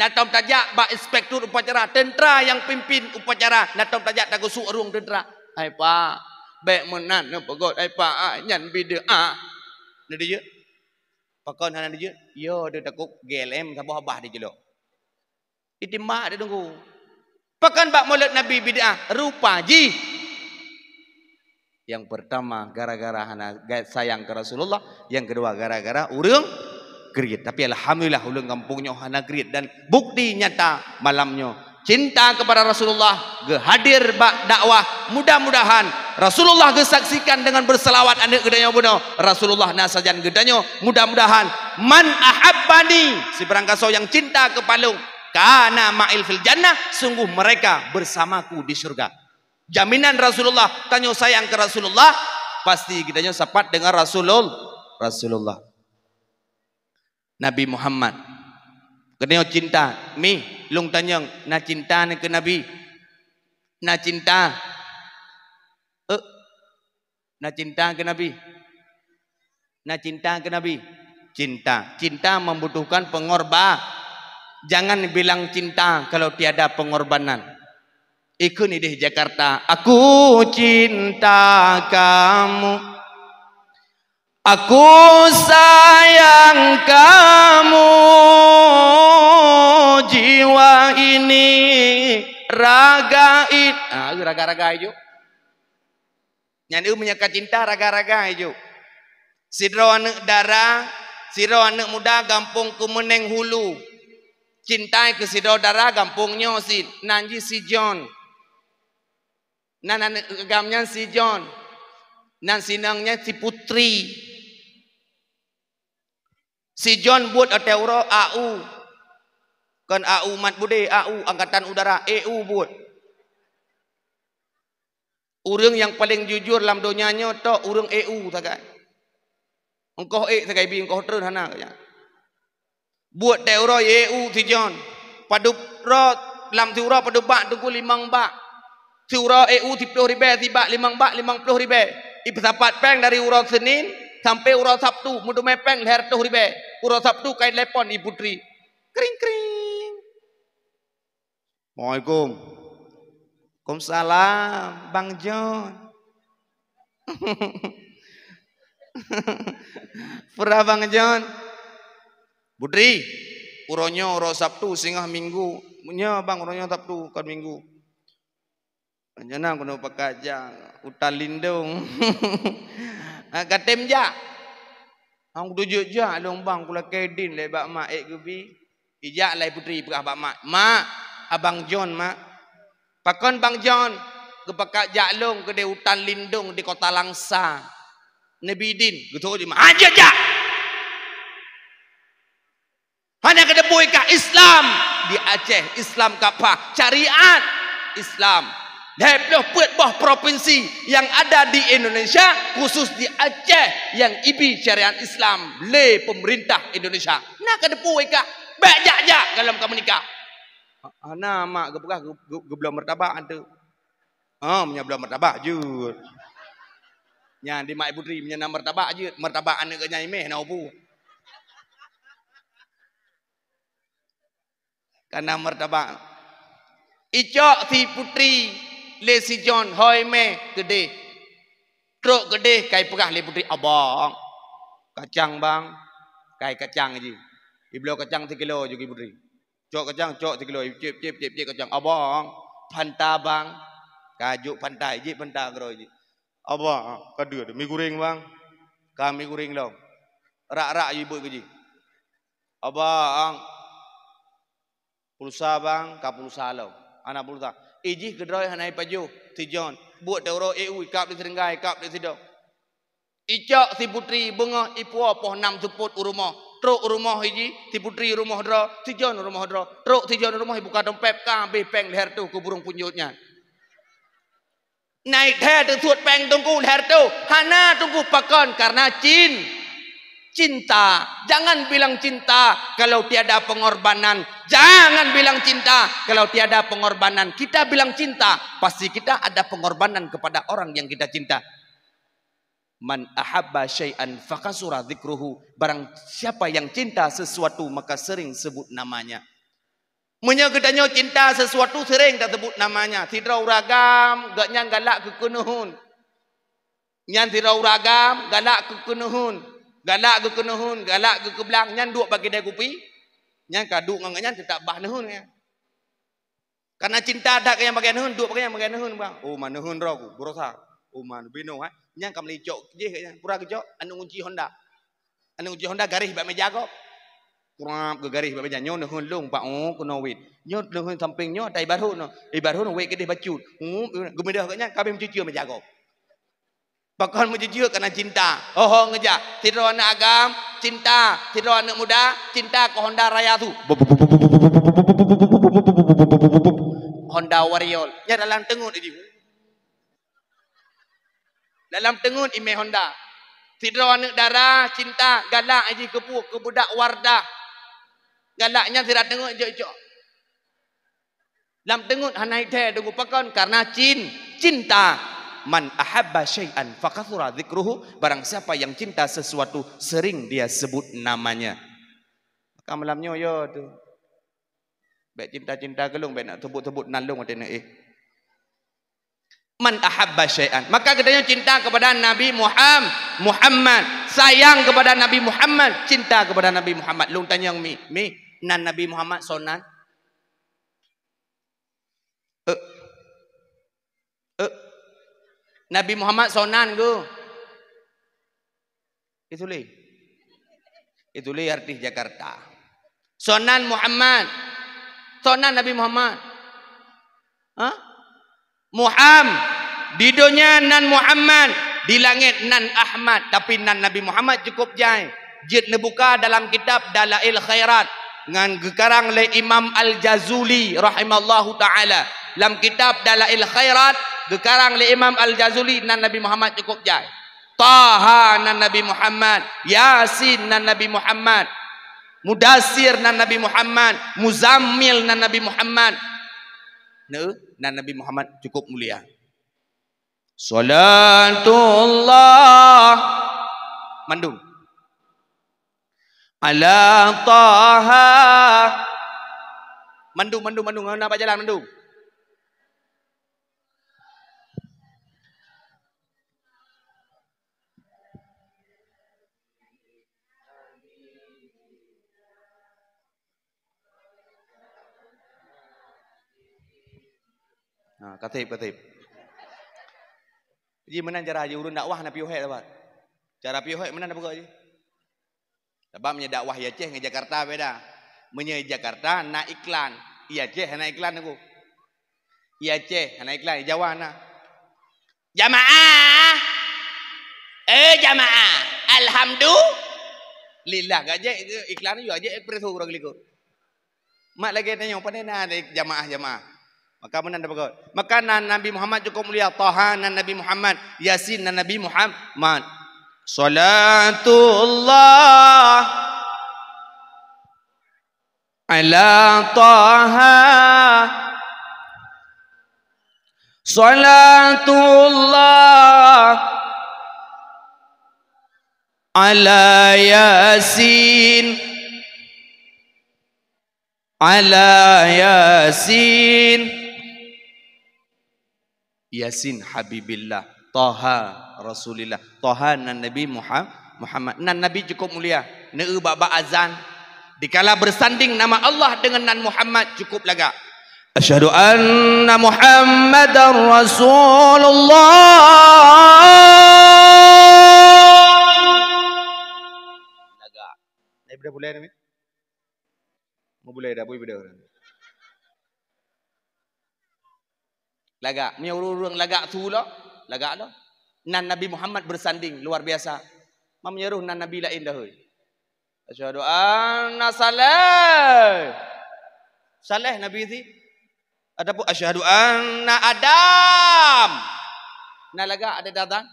Nak tahu tajak ba inspektur upacara tentera yang pimpin upacara nak tahu tajak tak tagusu ruang tentera ai pa be mun nan no pagot ai pa ah, nyan bide a ah. ne dia pakon han dia yo de takuk gelem sabah bah dia jelo itima de tunggu pakan bak mulut nabi bid'ah, ah, rupa ji yang pertama gara-gara hana sayang ke Rasulullah, yang kedua gara-gara urung -gara, gerit. Tapi alhamdulillah ulung kampungnya hana gerit dan bukti nyata malamnya cinta kepada Rasulullah ge bak dakwah mudah-mudahan Rasulullah ge dengan berselawat anak gedanya bunuh Rasulullah nasajan gedanya mudah-mudahan man ahabbani si berangkaso yang cinta kepalung Karena ma'il fil jannah sungguh mereka bersamaku di surga jaminan Rasulullah tanyo sayang ke Rasulullah pasti gedanya sepat dengan Rasulullah. Rasulullah Nabi Muhammad kena cinta mi lung tanya nak cinta ni ke nabi na cinta eh na cinta ke nabi nak cinta ke nabi cinta cinta membutuhkan pengorbanan jangan bilang cinta kalau tiada pengorbanan Iku ni deh jakarta aku cinta kamu aku sayang kamu jiwa ini raga it ah raga-raga itu nyanyi punya cinta raga-raga itu siro anak darah siro anak muda gampung ku meneng hulu cintai ke siro darah gampungnya si nanji si John nan gamnya si John nan sinangnya si putri Si John buat atau au Kan AU mat bude, AU angkatan udara, EU bud. Urung yang paling jujur dalam donyanya to urung EU sagai. Engkau ek sagai bi engkau terus hana kaya. Buat teuro EU ti jon. Padu ro dalam ti uro padu ba tunggu limang ba. Ti EU ti puluh ribe ti ba limang ba limang puluh ribe. ibu Ipsapat peng dari ura Senin sampai ura Sabtu mudu peng leher tuh ribe. ura Sabtu kain lepon ibu tri. Kring kring. Assalamualaikum. Waalaikumsalam, Bang John. Pura Bang John. Budri, uronyo ro Sabtu, singah Minggu. Nya Bang uronyo Sabtu, kan Minggu. Panjenang kena pakaja uta lindung. Ah, Katem ja. Hang duju ja long bang kula kedin lebak mak ek gubi. Ijak lai putri perah bak mak. Mak, Abang John mak. Pakon Bang John ke pekak Jaklong ke di hutan lindung di Kota Langsa. Nabi Din, gitu di mak. Aja ja. Hanya kada boi ka Islam di Aceh, Islam ka apa? Syariat Islam. Hebloh puat bah provinsi yang ada di Indonesia khusus di Aceh yang ibi syariat Islam le pemerintah Indonesia. Nak kada boi ka? Bejak ja kalau kamu nikah. Ana ah, mak geberah gebelah mertabak antu. Oh, ah, punya belah mertabak je. Yang di mak ibu diri punya nama mertabak je, mertabak anak ke nyai meh nak Karena mertabak. Icok si putri le si John hoi meh gede. Truk gede kai perah le putri abang. Kacang bang. Kai kacang je. Ibu kacang 3 kilo je ibu tri cok kacang cok tiga loi cip cip cip cip kacang abang pantai bang kajuk pantai je pantai keroi abang kadua ada mi goreng bang kami goreng lau. rak-rak ibu ke abang pulsa bang ka pulsa lau, anak pulsa iji eh, kedroi hanai paju tijon buat de roi eu kap di seringai, kap di sido Icak si putri bengah ipua poh enam suput urumah truk rumah hiji, ti putri rumah dra, ti jon rumah dra. Truk ti jon rumah buka dompet kabeh peng leher tu ku burung punyutnya. Naik dah tu suat peng tunggu leher tu. Hana tunggu pakon karena cin. Cinta. Jangan bilang cinta kalau tiada pengorbanan. Jangan bilang cinta kalau tiada pengorbanan. Kita bilang cinta, pasti kita ada pengorbanan kepada orang yang kita cinta. Man ahabba syai'an faqasura dhikruhu. Barang siapa yang cinta sesuatu maka sering sebut namanya. Menya ketanya cinta sesuatu sering tak sebut namanya. Tidra uragam, gaknya galak kekenuhun. Nyan tidra uragam, galak kekenuhun. Galak kekenuhun, galak kekeblang. Nyan duk bagi dia kupi. Nyan kaduk dengan nyan tetap bah Ya. Karena cinta tak kaya bagian nuhun, duk bagi yang bagian nuhun. Oh, mana nuhun rau berusaha. Oh, mana bino. Eh nyang kam licok je pura kecok anu kunci Honda anu kunci Honda garis ba meja ko kurang ke garis ba meja nyo ne hun lung pak oh kuno wit nyo ne hun samping nyo tai baru no i baru no wit ke de bacut oh, gumedah ke nyang kabe mencuci meja ko pakon mencuci kerana cinta oh, oh ngeja Tiruan anak agam cinta Tiruan anak muda cinta ke Honda raya tu Honda Warrior. Ya dalam tengok dalam tengun Imeh Honda. Tidur warna darah, cinta, galak aji kepu, kebudak wardah. Galaknya tidak tengun je. cok Dalam tengun hanai teh dengu pakon karena cin cinta man ahabba syai'an fakathura dzikruhu barang siapa yang cinta sesuatu sering dia sebut namanya. Maka malamnya yo tu. Baik cinta-cinta gelung baik nak sebut-sebut nalung ada eh man ahabba syai'an maka katanya cinta kepada Nabi Muhammad Muhammad sayang kepada Nabi Muhammad cinta kepada Nabi Muhammad lu tanya yang mi mi nan Nabi Muhammad sonan eh uh. eh uh. Nabi Muhammad sonan ke itu li itu li artis Jakarta sonan Muhammad sonan Nabi Muhammad ha huh? Muham di dunia nan Muhammad di langit nan Ahmad tapi nan Nabi Muhammad cukup jai jid nebuka dalam kitab Dalail Khairat dengan gekarang le Imam Al Jazuli rahimallahu taala dalam kitab Dalail Khairat gekarang le Imam Al Jazuli nan Nabi Muhammad cukup jai Taha nan Nabi Muhammad Yasin nan Nabi Muhammad Mudasir nan Nabi Muhammad Muzammil nan Nabi Muhammad makna dan Nabi Muhammad cukup mulia. Salatullah mandu. Ala taha mandu mandu mandu nak apa jalan mandu. Ha, katip katip. Jadi menan cara aja urun dakwah nak piuhek dapat. Cara piuhek menan apa aja? Sebab menye dakwah ya ceh ngi Jakarta beda. Menye Jakarta nak iklan. Iya ceh nak iklan aku. Iya ceh nak iklan ya Jawa nak. Jamaah. Eh jamaah. Alhamdulillah. Gak je iklan juga je ekspresu kurang ko. Mak lagi tanya apa ni nak jamaah jamaah. Makanan dan perut. Makanan Nabi Muhammad cukup mulia. Ta'han Nabi Muhammad. Yasin dan Nabi Muhammad. Salatullah. Ala Taha. Salatullah. Ala Yasin. Ala Yasin. Ala Yasin. Yasin Habibillah, Taha Rasulillah, Taha nan Nabi Muhammad, nan Nabi cukup mulia, nabi baba azan, dikala bersanding nama Allah dengan nan Muhammad cukup lagak. Asyhadu anna Muhammadar Rasulullah. Lagak. Ai boleh ni. Mau boleh dah, boleh dah. Lagak. Ini orang-orang lagak tu lah. Lagak lah. Nan Nabi Muhammad bersanding. Luar biasa. Mereka nyeruh nan Nabi lain dah. Asyadu anna salih. saleh Nabi itu. Ada pun asyadu anna adam. Nan lagak ada datang.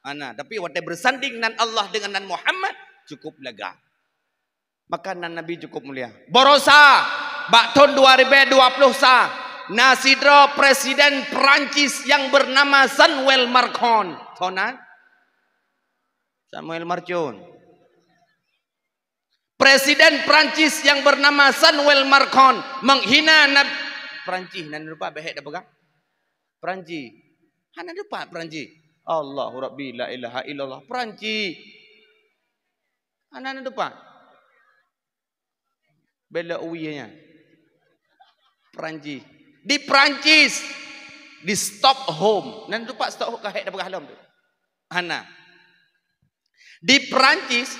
Ana. Ha, Tapi waktu bersanding nan Allah dengan nan Muhammad. Cukup lagak. Maka nan Nabi cukup mulia. Borosa. Bakton 2020 sah. Nasidro Presiden Perancis yang bernama Samuel Marcon. Tona? Samuel Marcon. Presiden Perancis yang bernama Samuel Marcon menghina Nabi Perancis. Nanti lupa behek dah pegang. Perancis. Hana lupa Perancis. Allahu Rabbi la ilaha illallah. Perancis. Hana nanti lupa. Bela uyanya. Perancis di Perancis di Stockholm dan tu pak stop kahit dah berhalam tu Hana di Perancis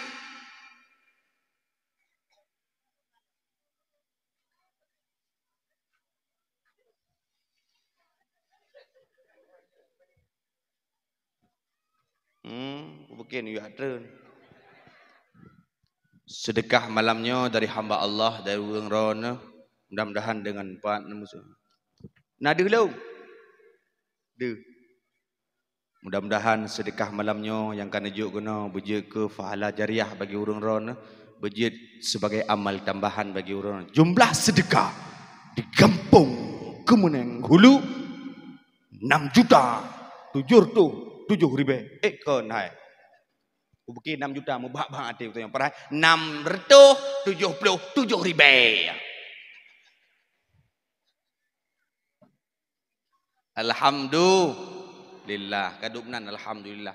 Hmm, mungkin you ada. Sedekah malamnya dari hamba Allah dari Wengrona mudah-mudahan dengan pak empat musuh. Nak ada lau. Ada. Mudah-mudahan sedekah malamnya yang kena juk kena berjaya ke fahala jariah bagi orang ron eh. berjaya sebagai amal tambahan bagi orang Jumlah sedekah di kampung Kemuning Hulu 6 juta tujuh tu tujuh ribu eh ke naik Bukit 6 juta mubah bang ati tu yang perai 6 retuh 70 7 ribu Alhamdulillah. Kadubnan Alhamdulillah.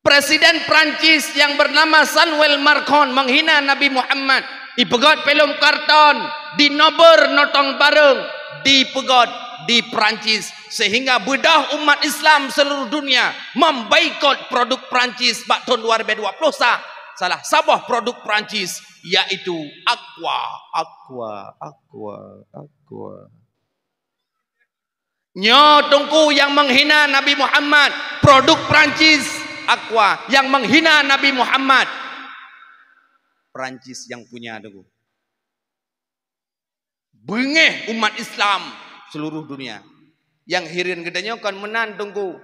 Presiden Perancis yang bernama Samuel Marcon menghina Nabi Muhammad. Dipegot pelom karton. Di nober notong bareng. Dipegot di Perancis. Sehingga budah umat Islam seluruh dunia. Membaikot produk Perancis. Bak tahun 2020 sah. Salah sabah produk Perancis. Yaitu Aqua. Aqua. Aqua. aqua. Nyo tungku yang menghina Nabi Muhammad, produk Perancis Aqua yang menghina Nabi Muhammad. Perancis yang punya tungku. Bengeh umat Islam seluruh dunia. Yang hirin gedenyo kan menan tungku.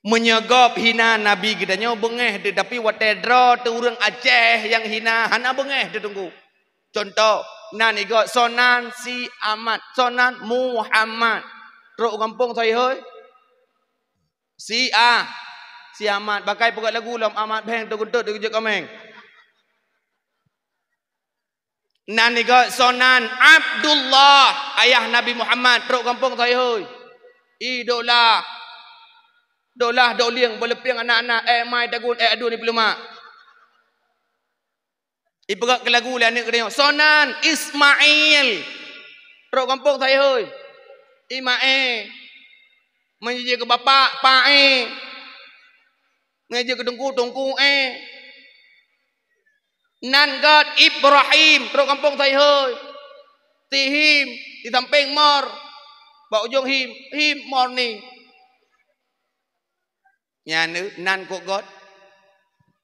Menyegop hina Nabi gedenyo bengeh tetapi tu teurang Aceh yang hina hana bengeh tungku. Contoh nan ni got sonan si Ahmad, sonan muhammad teruk kampung saya hoi si a si Ahmad. pakai pokok lagu lom Ahmad bang tu kuntut tu kejut kameng nan ni got sonan abdullah ayah nabi muhammad teruk kampung saya hoi idola dolah dolieng lah, berlepiang anak-anak eh mai dagun eh adun ni pelumak Ibarat ke lagu ni kena tengok. Sonan Ismail. Teruk kampung saya hoi. Ismail. Menjijik ke bapak, pak eh. ke tungku, tungku eh. Nan God Ibrahim. Teruk kampung saya hoi. him. Di samping mor. Bawa ujung him. Him morning. Nyana. Nan God.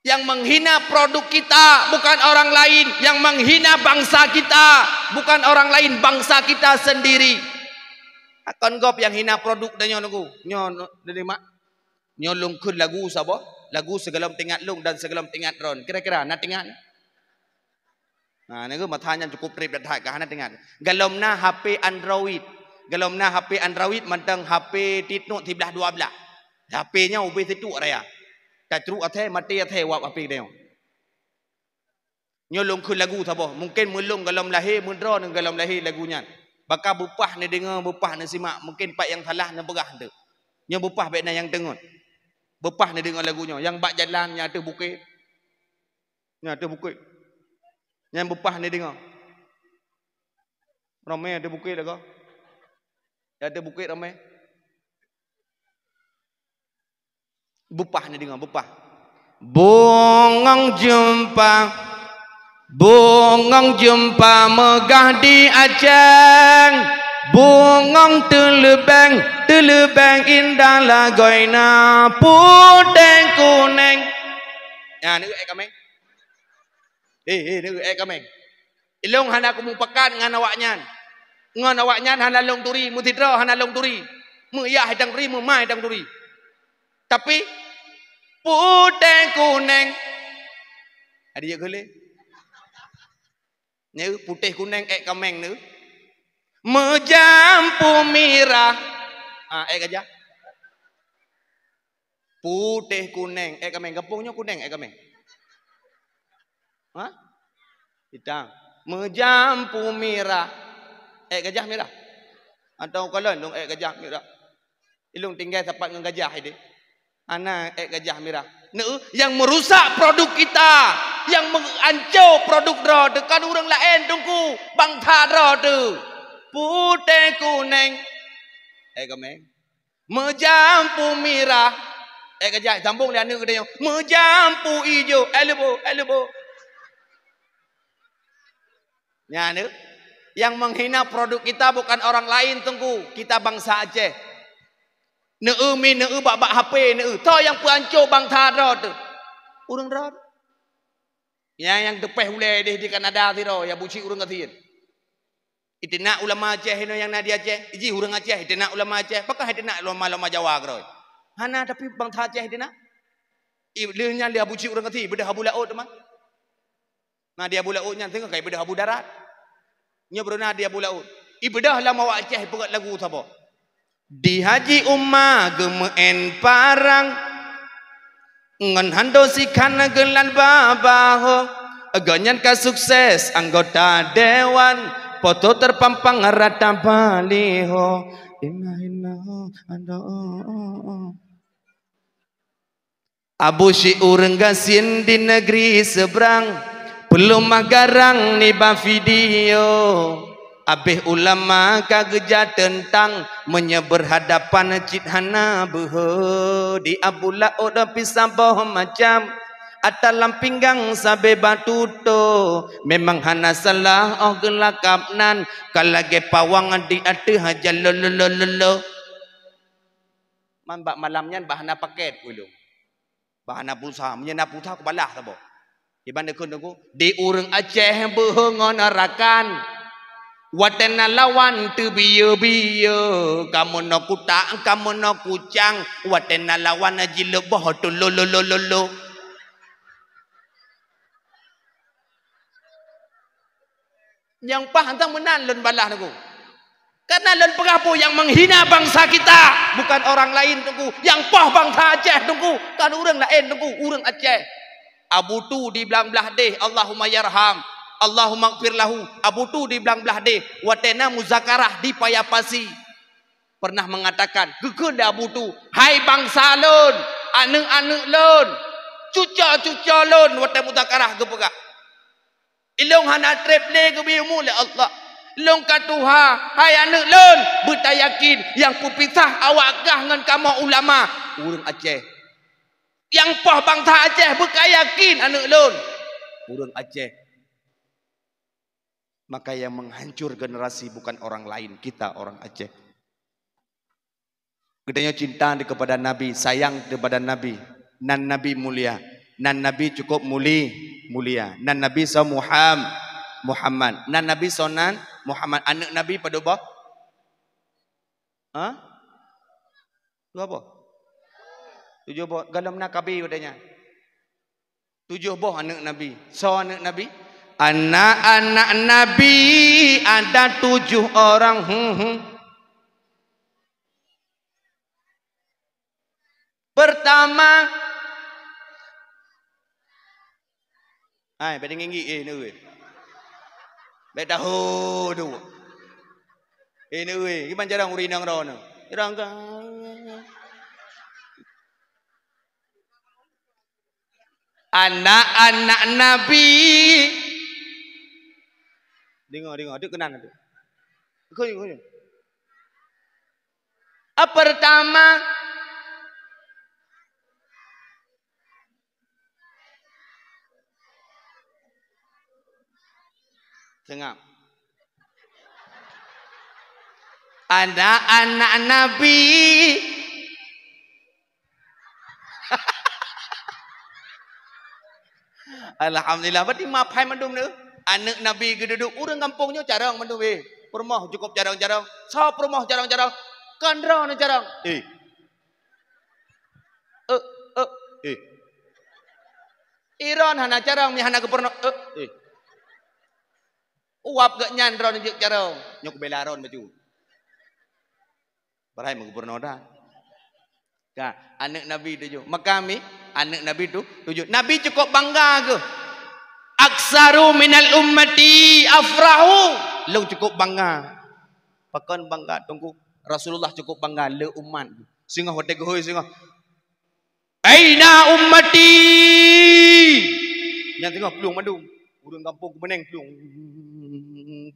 Yang menghina produk kita bukan orang lain, yang menghina bangsa kita bukan orang lain, bangsa kita sendiri. Akan gop yang hina produk dan nyolong aku. Nyon dari mak. lagu sabo. Lagu segelom tingat lung dan segala tingkat ron. Kira-kira nak tingat. Nah, ni aku matanya cukup trip dah tak. Kahana tingat. Gelom na HP Android. Gelom na HP Android mandang HP titnuk tiblah dua belah. HP-nya ubi situ raya. Tak teruk athe mati athe wak api deo. Nyo long ku lagu tha boh. Mungkin melong galom lahir mundra nang galom lahir lagunya. Baka bupah ni dengar bupah ni simak mungkin pak yang salah ni berah tu. Nyo bupah baik yang dengar. Bupah ni dengar lagunya yang bak jalan nya tu bukit. Nya tu bukit. Yang bupah ni dengar. Ramai ada bukit lagu. Ada bukit ramai. Bupah ni dengar, bupah. Bungang jumpa Bungang jumpa megah di Aceh Bungang telebang Telebang indah lagoy na Puteng kuning Ya, ni ke kami? Eh, eh, ni ke kami? Ilung hana aku mumpakan dengan ngan awak awaknya hana long turi Mutidra hana long turi Meyah hidang turi, memah hidang turi tapi putih kuning. Ada yang boleh? Ni putih kuning ek kameng ni. Menjampu mirah. Ah ha, ek aja. Putih kuning ek kameng gepungnya kuning ek kameng. Ha? Hitam. Menjampu mirah. Ek gajah mirah. Atau kalau lu ek gajah mirah. Ilung tinggal sapat dengan gajah ini anak ek gajah merah. Ne, yang merusak produk kita, yang menghancur produk dro de orang lain tunggu bangsa tha dro de. kuning. Ek eh, gameng. Mejampu merah. Ek eh, gajah sambung dia anak gedeng. Mejampu hijau. Elbow, eh, elbow. Nyane. Yang menghina produk kita bukan orang lain tunggu kita bangsa Aceh. Ne'u min ne'u bak-bak HP ne'u. Tahu yang perancur bang tara tu. Urung rot. Yang yang depeh boleh dia di Kanada tu ya buci urung ngati. Itu nak ulama Aceh no yang nadi aja. Iji urung aja. itu nak ulama Aceh. Pakah itu nak ulama ulama Jawa ro. Hana tapi bang tara Aceh itu nak. Ibunya dia buci urung ngati bedah bulat oh teman. Nah dia bulat oh tengok kayak bedah abu darat. Nya beruna dia bulat oh. Ibedah lama Aceh pegat lagu sabo. Di Haji Umar gemen parang ngan hando si kana gelan babaho ganyan ka sukses anggota dewan foto terpampang rata baliho inna inna ando oh, oh, oh. Abu si urang gasin di negeri seberang belum magarang ni ba video Abih ulama kerja tentang menyebar hadapan cithana beho di Abu pisang boh macam atalam lampinggang sabe batu to memang hana salah oh gelakap kapnan kalage pawang di ate haja lo lo lo lo lo mambak malamnya bahana paket ulu bahana pulsa menyana pulsa kebalah tabo di mana kau diurung aceh berhengon rakan. Watena lawan tu biyo biyo Kamu no kutang, kamu no kucang Watena lawan aji leboh tu lo lo lo lo lo Yang paham menan lun balah aku Karena lun pengapu yang menghina bangsa kita Bukan orang lain tu Yang poh bangsa Aceh tu Kan orang lain tu Orang Aceh Abu tu di belah-belah deh Allahumma yarham Allahumma gfir lahu abutu di belang belah de watena muzakarah di payapasi pernah mengatakan gege de abutu hai bangsa lon anak-anak lon cuca-cuca lon watena muzakarah ge pegak ilong hana trip ne ge bi mule Allah Long katuha, hai anak lon, beta yakin yang pupisah awak gah ngan kamu ulama urang Aceh. Yang poh bangsa Aceh bekayakin anak lon. Urang Aceh, maka yang menghancur generasi bukan orang lain, kita orang Aceh. Gedenya cinta kepada Nabi, sayang kepada Nabi, nan Nabi mulia, nan Nabi cukup muli, mulia, nan Nabi sa muham, Muhammad, nan Nabi sonan, Muhammad, anak Nabi pada apa? Hah? Itu apa? Tujuh buah, galam nakabi katanya. Tujuh boh anak Nabi, so anak Nabi, Anak-anak Nabi ada tujuh orang. Hmm, hmm. Pertama. Hai, pedang eh, eh, ini, eh ni. Baik tahu dua. Eh ni weh, gimana jarang urinang roh ni? Jarang kan? Anak-anak Nabi Dengar, dengar. Dia kenal ada. Kau ni, ah, Pertama. Tengah. Ada anak Nabi. Alhamdulillah. Berarti maaf hai mandum dia anak Nabi geduduk urang kampungnya jarang mandu weh. Permah cukup jarang-jarang. Sop rumah jarang-jarang. Kandra na jarang. Eh. Eh, eh, eh. Iran hana jarang mi hana gubernur. Eh, eh. Uap ke nyandra na jik jarang. Nyok belaron baju. Berai mi gubernur dah. Ka, anak Nabi tujuh. Maka mi, anak Nabi tu tujuh. Nabi cukup bangga ke? aksaru minal ummati afrahu lu cukup bangga Pakan bangga tunggu Rasulullah cukup bangga le umat singa hote gehoi singa aina ummati yang tengok peluang madu urung kampung ke meneng peluang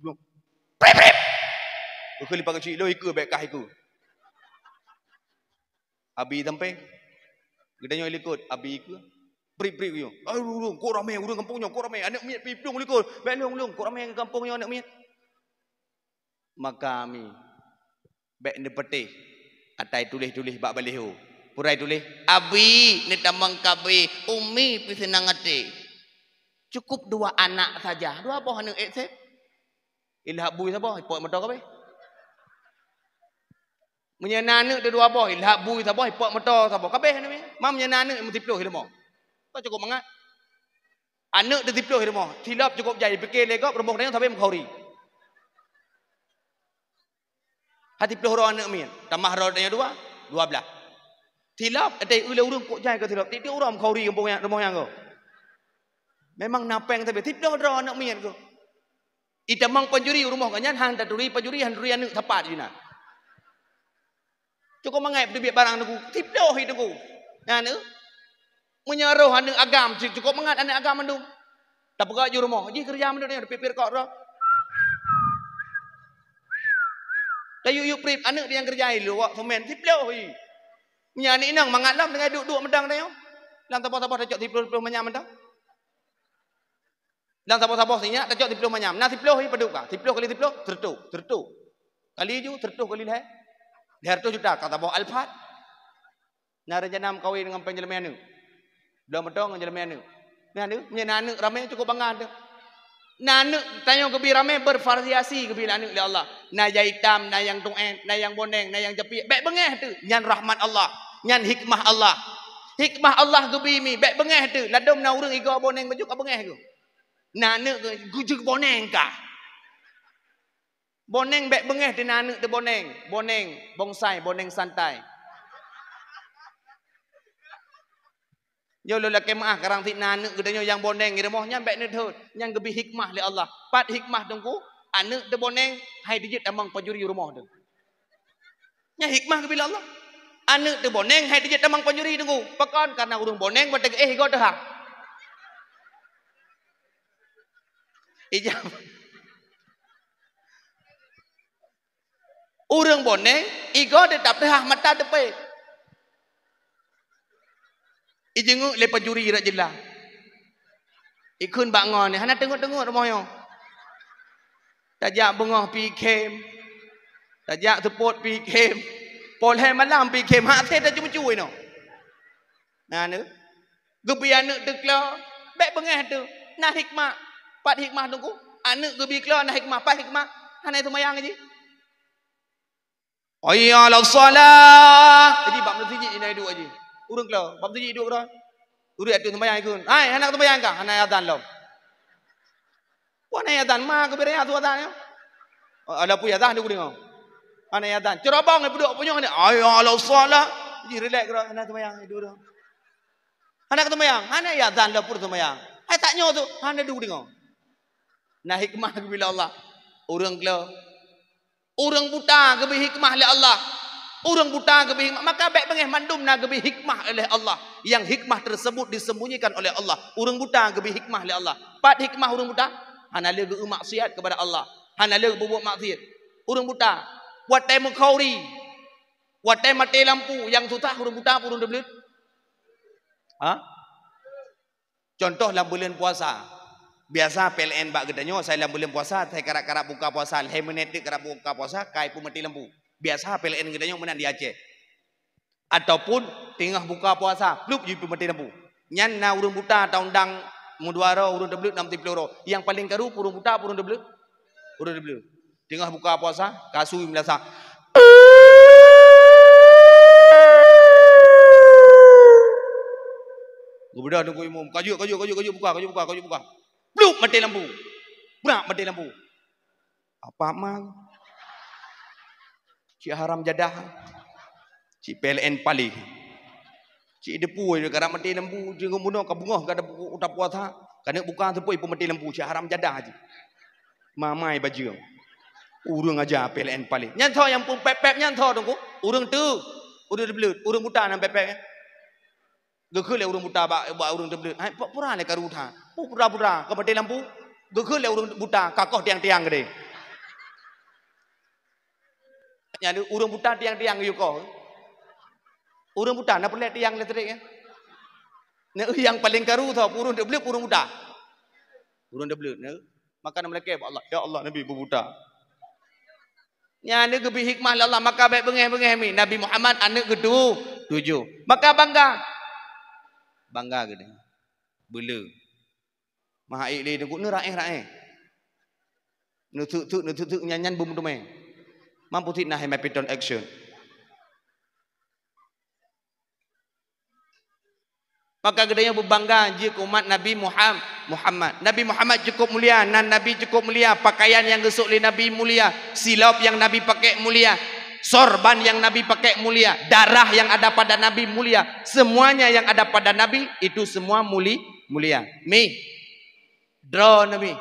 peluang prep prep ke lipat kecil lo iku baik kah iku abi tempe gedanyo ikut abi iku Beri beri you. aduh, lu lu, kau ramai orang kampungnya, kau ramai anak miet pipi dong liko. Beli dong kau ramai kampungnya anak miet. Maka kami bek ni peti, atai tulis tulis bak balihu. Purai tulis, abi ni tamang kabi, umi pisi nangate. Cukup dua anak saja, dua apa hanya eksep? Ilah bui sabo, ipot mata kabe. Menyenang dua apa, ilah bui sabo, ipot mata sabo. Kabe hanya, mam menyenang ne mesti pelu hilmong. ก็จะกบมังงอันเนื้อเดือดเปรี้ยวเห็นไหมทีรลบจะกบใหญ่ไปเกลี่ยก็ประมงได้ต้องทำให้มันเขารีฮัติเปรี้กวรอนเนื้อมีนแต่มาหรอดเนี่ยดูว่าดูอับละทีรลบแต่เอื้อเรื่องกบใหญ่ก็ทีละติดเดียวรอมเขารีกับประมงเนี่ยประมงยังก็ memang นับแปลงทำไปทิพย์เดียวรอนเนื้อมีนก็อิจฉามังปัญจุรียรู้มั้งกันยันหันตัดรีปัญจุรีหันรียนเนื้ทับปัดอยู่นะจะกบมังไงะเดือดเปียวบางรังกูทิพย์เดียวเห็นดูกูนะเนื้อ menyeruh anak agam cukup mengat anak agam mandu tak pergi ke rumah ji kerja mandu ni pipir kok roh dah yuk yuk perib anak dia yang kerja ilu wak semen tiplo hi nya ni nang mangat lam dengan duk duk medang dia lang tapo tapo cak tiplo tiplo menyam mandu dan sabo-sabo sinya tak cak tiplo menyam nah tiplo hi paduk ka tiplo kali tiplo tertu tertu kali ju tertu kali leh leh tu juta kata bo alfat Nah, rencana kawin dengan penjelmaan ini. Dah matang je ramai ni. Ni ada? Ni nanu ramai cukup bangang tu. Nanu tanya ke bila ramai bervariasi ke bila nanu ya Allah. Na ya hitam, na yang tuen, na yang boneng, na yang jepi. Baik bengeh tu. Yang rahmat Allah. Yang hikmah Allah. Hikmah Allah tu bimi. Baik bengeh tu. Nadum na urung ikau boneng baju ke bengeh tu. Nanu ke gujuk boneng ka. Boneng baik bengeh di nanu tu boneng. Boneng. Bongsai. Boneng santai. Ya Allah lah kemah karang fitnah anak gedanya yang boneng rumahnya baik ni dhut. Yang lebih hikmah li Allah. Pat hikmah dengku. Anak dia boneng. Hai dijit amang penjuri rumah dia. Ya hikmah kebila Allah. Anak dia boneng. Hai dijit amang penjuri dengku. Pekan karena urung boneng. Bata eh kau dah. Ha. Ijam. Urung boneng. Iga dia tak dah. Ha, mata depek. I tengok lepa juri rak jelah. I kun ni, hana tengok-tengok rumah yo. Tajak bengah pi Tajak support PK, kem. Pole malam pi kem, hak teh dah cuma-cuma no. Nah ni. Gebi anak tu kelah, baik bengah tu. Nah hikmah, pat hikmah tu ku. Anak gebi kelah, nah hikmah, pat hikmah. Hana itu mayang aje. Ayyala salah. Jadi bab mesti ni ada dua aje urung kelo bab tu hidup orang urut itu sembaya aku ay anak tu sembaya ka anak ya dan lo wah anak ya dan mak beri ya tu ada ya ada pun ya dan dia kuring anak ya dan cerobong ni buduk punya ni ay Allah salah jadi relax kira anak tu sembaya hidup orang anak tu sembaya anak ya dan lo pur tu sembaya ay tak nyaw tu anak dia kuring nah hikmah bila Allah urung kelo Orang buta kebi hikmah oleh Allah. Orang buta gebih hikmah. Maka baik bengih mandum na gebih hikmah oleh Allah. Yang hikmah tersebut disembunyikan oleh Allah. Orang buta gebih hikmah oleh Allah. Pat hikmah orang buta. Hanalil gebih maksiat kepada Allah. Hanalil buat maksiat. Orang buta. Watai mengkauri. Watai mati lampu. Yang susah orang buta pun urang debelit. Ha? Contoh bulan puasa. Biasa PLN bak gedanya saya bulan puasa. Saya karak-karak buka puasa. Hemenetik karak buka puasa. Kai pun mati lampu biasa lah PLN kita yang menang di Aceh. Ataupun tengah buka puasa, blup jadi pemerintah nampu. Nyan na urung buta atau undang mudwara urung debluk nam tipiloro. Yang paling keru purun buta purun debluk? Urung debluk. Tengah buka puasa, kasu imlasa. Gubernur tunggu imum. Kajuk, kajuk, kajuk, kajuk, buka, kajuk, buka, kajuk, buka. Blup, mati lampu. Berak, mati lampu. Apa mah? Cik Haram Jadah. Cik PLN Pali. Cik Depu je kena mati lembu. Cik Ngomunok ke bunga kena utap puas ha. Kena buka sepuluh pun mati lembu. Cik Haram Jadah je. Mamai baju. Urung aja PLN Pali. Nyantau yang pun pep-pep nyantau tu. Urung tu. Urung terbelut. Urung buta nak pep-pep. Eh. Gekul urung buta buat urung terbelut. Hai, pura pura lah karutah. Ha. Pura-pura. Kau lampu, lembu. Gekul urung buta. Kakoh tiang-tiang ke yang ni urung putar tiang-tiang yuk Urung putar, eh? nak pernah tiang letrik ya? Ni yang paling karu tau, urung dah beli, urung putar. Urung dah beli, ni. Maka nak melekeh, Allah. Ya Allah, Nabi berputar. Yang ni kebih hikmah ya Allah, maka baik bengih-bengih ni. Nabi Muhammad, anak kedua, tujuh. Maka bangga. Bangga gede, dia? Bela. Maha ikhli, dia kutu, raih-raih. Nutuk-tuk, nutuk-tuk, nyanyan, bum bum eh. bum มันพูดที่นาให้มาเป็นตอนแอคชั่นมักกระเดียบุบังกันจีกุมัดนบีมุฮัมมุฮัมมัดนบีมุฮัมมัด cukup mulia nan nabi cukup mulia pakaian yang gesuk nabi mulia silop yang nabi pakai mulia sorban yang nabi pakai mulia darah yang ada pada nabi mulia semuanya yang ada pada nabi itu semua muli mulia mi draw nabi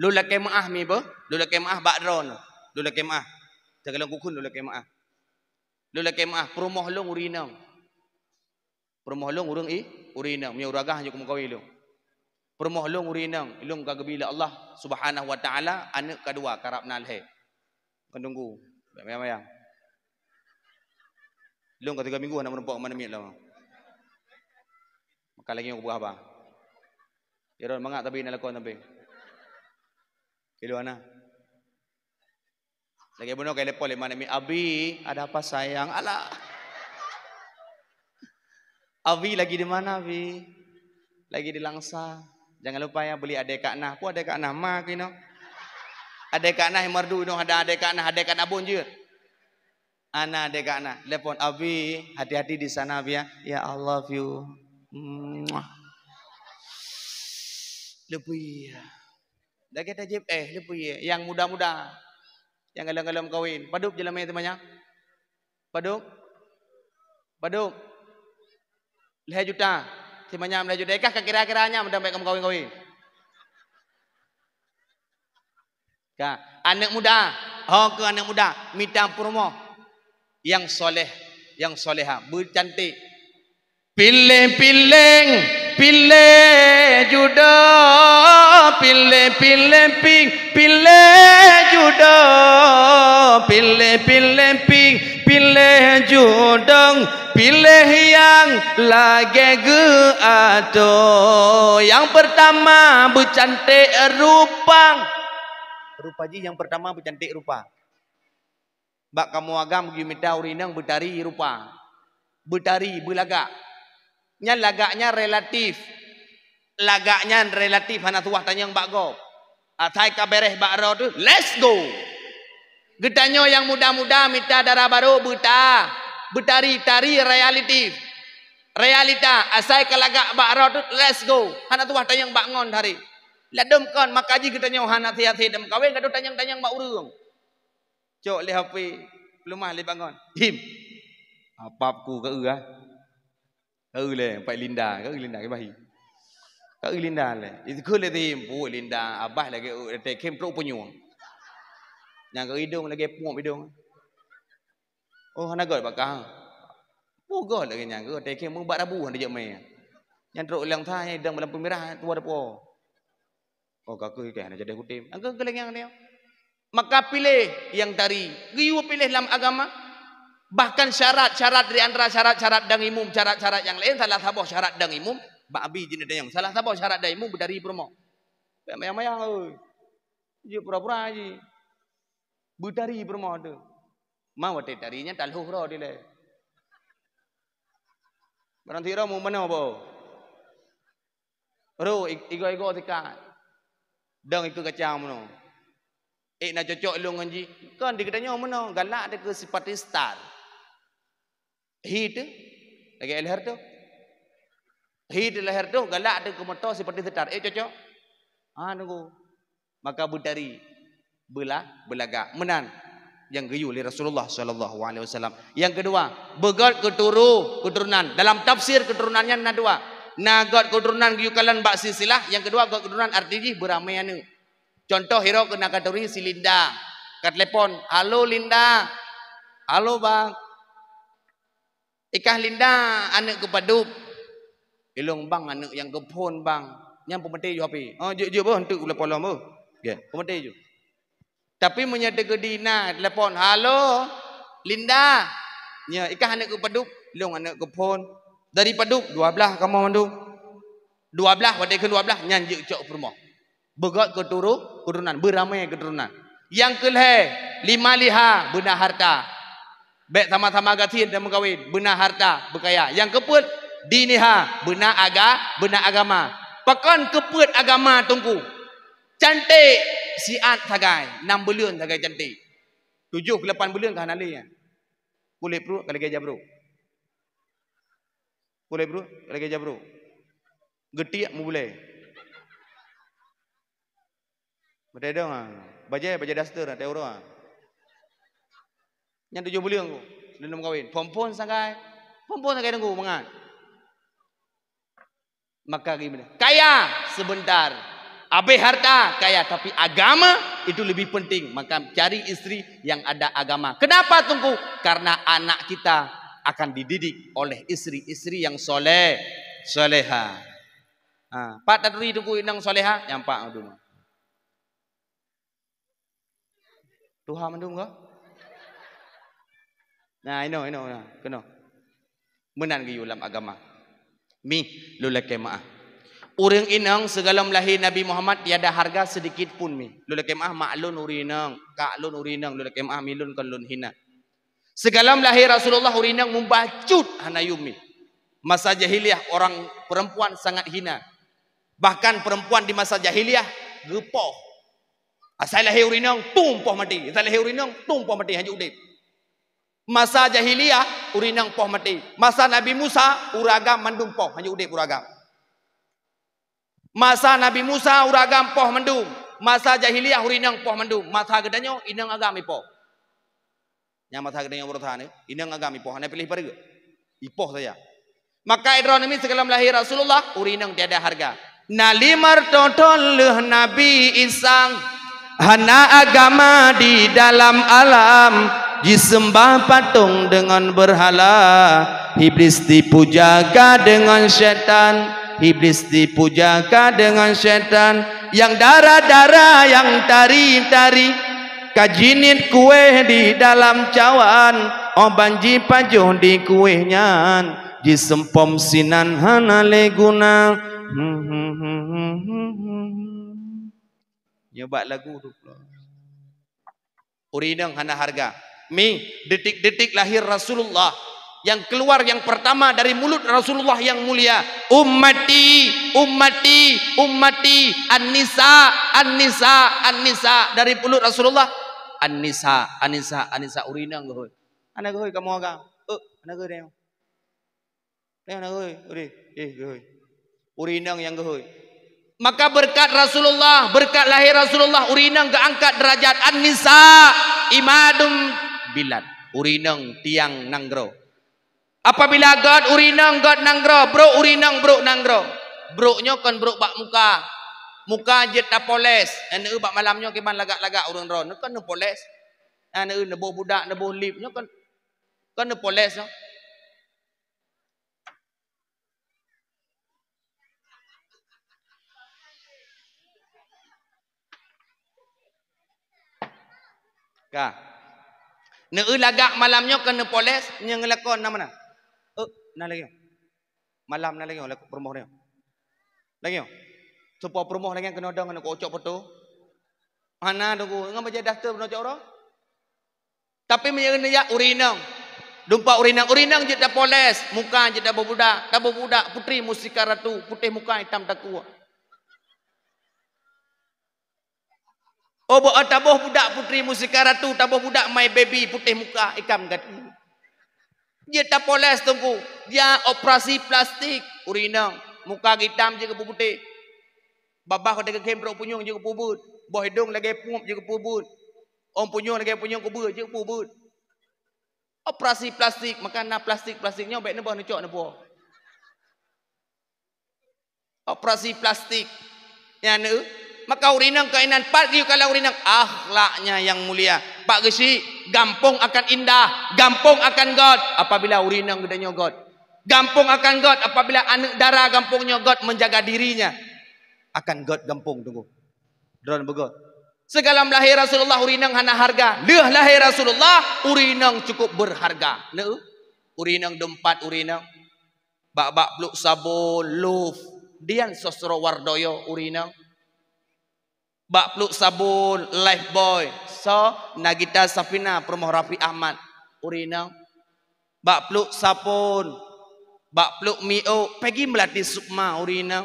lu mi bo lu lakai ma'ah lula kemah. Tagalan kukun lula kemah. Lula kemah perumah long urina. Perumah long urung i urina. Mi uragah jo kumkawi long. Perumah long urina. Ilung gagabila Allah Subhanahu wa taala anak kedua karap nal he. Kandungku. mayang Long Ilung tiga minggu nak menempok mana mi lama. Maka lagi aku buah apa? Ya, mangak tapi nak lakukan tapi. Kilo anak. Lagi bunuh kaya lepoh lima nami. Abi, ada apa sayang? Alah. Abi lagi di mana, Abi? Lagi di Langsa. Jangan lupa ya, beli adek Kak Nah. Apa adik Kak Nah? Mak, ino. Adek Adik Kak Nah yang merdu, ino. Ada adek Kak Nah, adik Kak Nah pun Ana adek Kak Nah. Lepon, Abi, hati-hati di sana, Abi ya. Ya, I love you. Mwah. Lepui ya. Dah kata jip, eh, lepui Yang muda-muda. Yang galam-galam kahwin. paduk je lama yang temannya. paduk, Padup. Lihat juta. yang lihat juta. Ikah ke kan kira-kiranya mendapat kamu kahwin-kahwin. Ya. Kan? Anak muda. Oh ke anak muda. Minta purmo. Yang soleh. Yang soleha. Ha, bercantik. Piling-piling. pilih-pilih pille judo pille pille ping pille judo pille pille ping pille judo pille yang lagi ge ato yang pertama becantik rupa rupa ji yang pertama becantik rupa bak kamu agam gi mita urinang betari rupa betari belagak nya lagaknya relatif lagaknya relatif hana tuah tanya yang bago atai ah, kabereh bereh baro tu let's go getanyo yang muda-muda mita darah baru buta betari tari reality realita asai kalagak lagak baro tu let's go hana tuah tanya yang bangon hari ladum kon makaji getanyo hana tiati dem kawe gado tanya-tanya ba urung cok le hape lumah le bangon him apa ku ke ah kau le, pak Linda, kau Linda kau bahi? Kau Linda le, itu kau le tu, bu Linda, abah lagi, tak kem pro penyuang. Yang kau hidung lagi pungut hidung. Oh, nak gol pakai? Pugol lagi yang kau, tak kem mubak rabu hendak jemai. Yang teruk ulang tahan, yang hidang dalam pemirah, tu ada po. Oh, kau kau nak jadi kutim. Angkau yang ni. Ha? Maka pilih yang tari. Kau pilih dalam agama. Bahkan syarat-syarat dari antara syarat-syarat dang imum, syarat-syarat yang lain salah sabo syarat dang imum, babi jin dan yang salah sabo syarat dang imum dari promo. Mayang-mayang lah, oi. Ji pura-pura aji. Betari promo tu. Mau wate tarinya talhuh ro dile. Barang tiro mu mana apa? Ro ego igo tikat. Dang iko kacang mano. Eh nak cocok lu ngaji. Kan dikatanya mano galak dek sifat star. Heat lagi leher tu. Heat leher tu galak ada kemeto seperti tetar. Eh cocok. Ha nunggu. Maka budari bela belaga menan yang geyu li Rasulullah sallallahu alaihi wasallam. Yang kedua, begot keturu keturunan. Dalam tafsir keturunannya ada dua. Nagot keturunan geyu kalan bak silsilah. Yang kedua got keturunan artinya beramai anu. Contoh hero kena katuri si Linda. Kat telepon, "Halo Linda. Halo Bang." Ikah linda anak ke padup. Ilong bang anak yang gepon bang. Yang pemerintah juga api. Oh, jik jik pun untuk lepon lama. Okay. Pemerintah juga. Tapi menyata ke dina. Lepon. Halo. Linda. Ya, ikah anak ke padup. Ilong anak ke pon. Dari padup. Dua belah kamu mandu. Dua belah. Wadah ke dua belah. Nyanyi cok perumah. Begat keturun. Keturunan. Beramai keturunan. Yang kelihatan. Lima liha. Benda Benda harta. Baik sama-sama gatin dan berkahwin. Benar harta, berkaya. Yang keput, diniha. Benar aga, benar agama. Pekan keput agama tungku. Cantik siat tagai. 6 bulan tagai cantik. 7 ke 8 bulan kah nalai ya? Kulit perut kalau gajah bro. Kulit perut kalau gajah bro. Getik mu boleh. Berdedong ah. Bajai bajai daster ah teorah. Ah. Yang tujuh mulia aku. Dia nak kahwin. Pempun sangai. Pempun sangai dengku mangan. Maka gimana? Kaya sebentar. Abai harta kaya tapi agama itu lebih penting. Maka cari istri yang ada agama. Kenapa tunggu? Karena anak kita akan dididik oleh istri-istri yang soleh, soleha. Ah, Pak Tadri tunggu yang soleha, yang Pak Tuhan mendung kau? Nah, I know, I know. Nah, kena. Menang ke dalam agama. Mi, lulah kemaah. Orang inang segala melahir Nabi Muhammad tiada harga sedikit pun mi. Lulah kemaah maklun urinang. Kaklun urinang. Lulah kemaah milun kalun hina. Segala melahir Rasulullah urinang membacut hanayumi. Masa jahiliah orang perempuan sangat hina. Bahkan perempuan di masa jahiliah gepoh. Asal ah, lahir urinang tumpah mati. Asal lahir urinang tumpah mati. Haji Udib. Masa jahiliyah urinang poh mati. Masa Nabi Musa uraga mendung poh hanya udik uraga. Masa Nabi Musa uraga poh mendung. Masa jahiliyah urinang poh mendung. Masa gedanyo inang agami poh. Yang masa gedanyo berusaha ni inang agami poh. Hanya pilih pergi. Ipoh saja. Maka ironi segala lahir Rasulullah urinang tiada harga. Nalimar totol leh Nabi Isang. Hana agama di dalam alam disembah patung dengan berhala iblis dipujaka dengan syaitan iblis dipujaka dengan syaitan yang darah-darah yang tari-tari kajinit kueh di dalam cawan oh banji pajuh di kuihnya disempom sinan hana leguna hmm, hmm, hmm, nyoba lagu tu pula uridang hana harga Mi, detik-detik lahir Rasulullah yang keluar yang pertama dari mulut Rasulullah yang mulia ummati ummati ummati an-nisa an-nisa an-nisa dari mulut Rasulullah an-nisa an-nisa an-nisa urina ngoi anak ngoi kamu aga eh oh, anak ngoi deo deo anak ngoi uri eh ngoi urina yang ngoi maka berkat Rasulullah berkat lahir Rasulullah urina ngangkat derajat an-nisa imadum bilat urineng tiang nanggro apabila god urineng god nanggro bro urineng bro nanggro bro nyo kon bro bak muka muka je ta poles ane eh, u bak malamnyo ke man lagak-lagak urang ron? ne kon ne poles ane eh, u nebo budak nebo lip nyo kon kon ne poles no? Kak. Nere lagak malamnya kena polis yang ngelakon nama mana? Eh, nak lagi. Malam nak lagi lakuk perumah ni. Lagi. Sepuah perumah lagi kena ada kena kocok foto. Mana tunggu. Dengan baca daftar benda orang. Tapi yang kena ya urinang. Dumpa urinang. Urinang je tak polis. Muka je tak berbudak. Tak berbudak. Puteri musika ratu. Putih muka hitam tak kuat. Oh, buat tabuh budak putri musikal ratu, tabuh budak my baby putih muka ikam gad. Dia tak poles tunggu. Dia operasi plastik, urina, muka hitam je kepu putih. Babah kau dekat kempro punyung je kepu but. Buah hidung lagi pump je kepu but. Om punyung lagi punyung kepu je kepu but. Operasi plastik, makan nak plastik-plastiknya baik nebah nucok nebah. Operasi plastik. Yang ni, maka urinang kainan pat giu urinang akhlaknya yang mulia pak gesi gampung akan indah gampung akan god apabila urinang gedenyo god gampung akan god apabila anak darah gampungnya god menjaga dirinya akan god gampung tunggu drone begot segala lahir rasulullah urinang hana harga leh lahir rasulullah urinang cukup berharga leuh urinang dempat urinang bak bak bluk sabo luf dian sosro wardoyo urinang Bak peluk sabun, life boy. So, Nagita Safina, Permoh Rafi Ahmad. Urina. Bak peluk sabun. Bak peluk mio. Pergi melatih sukma, urina.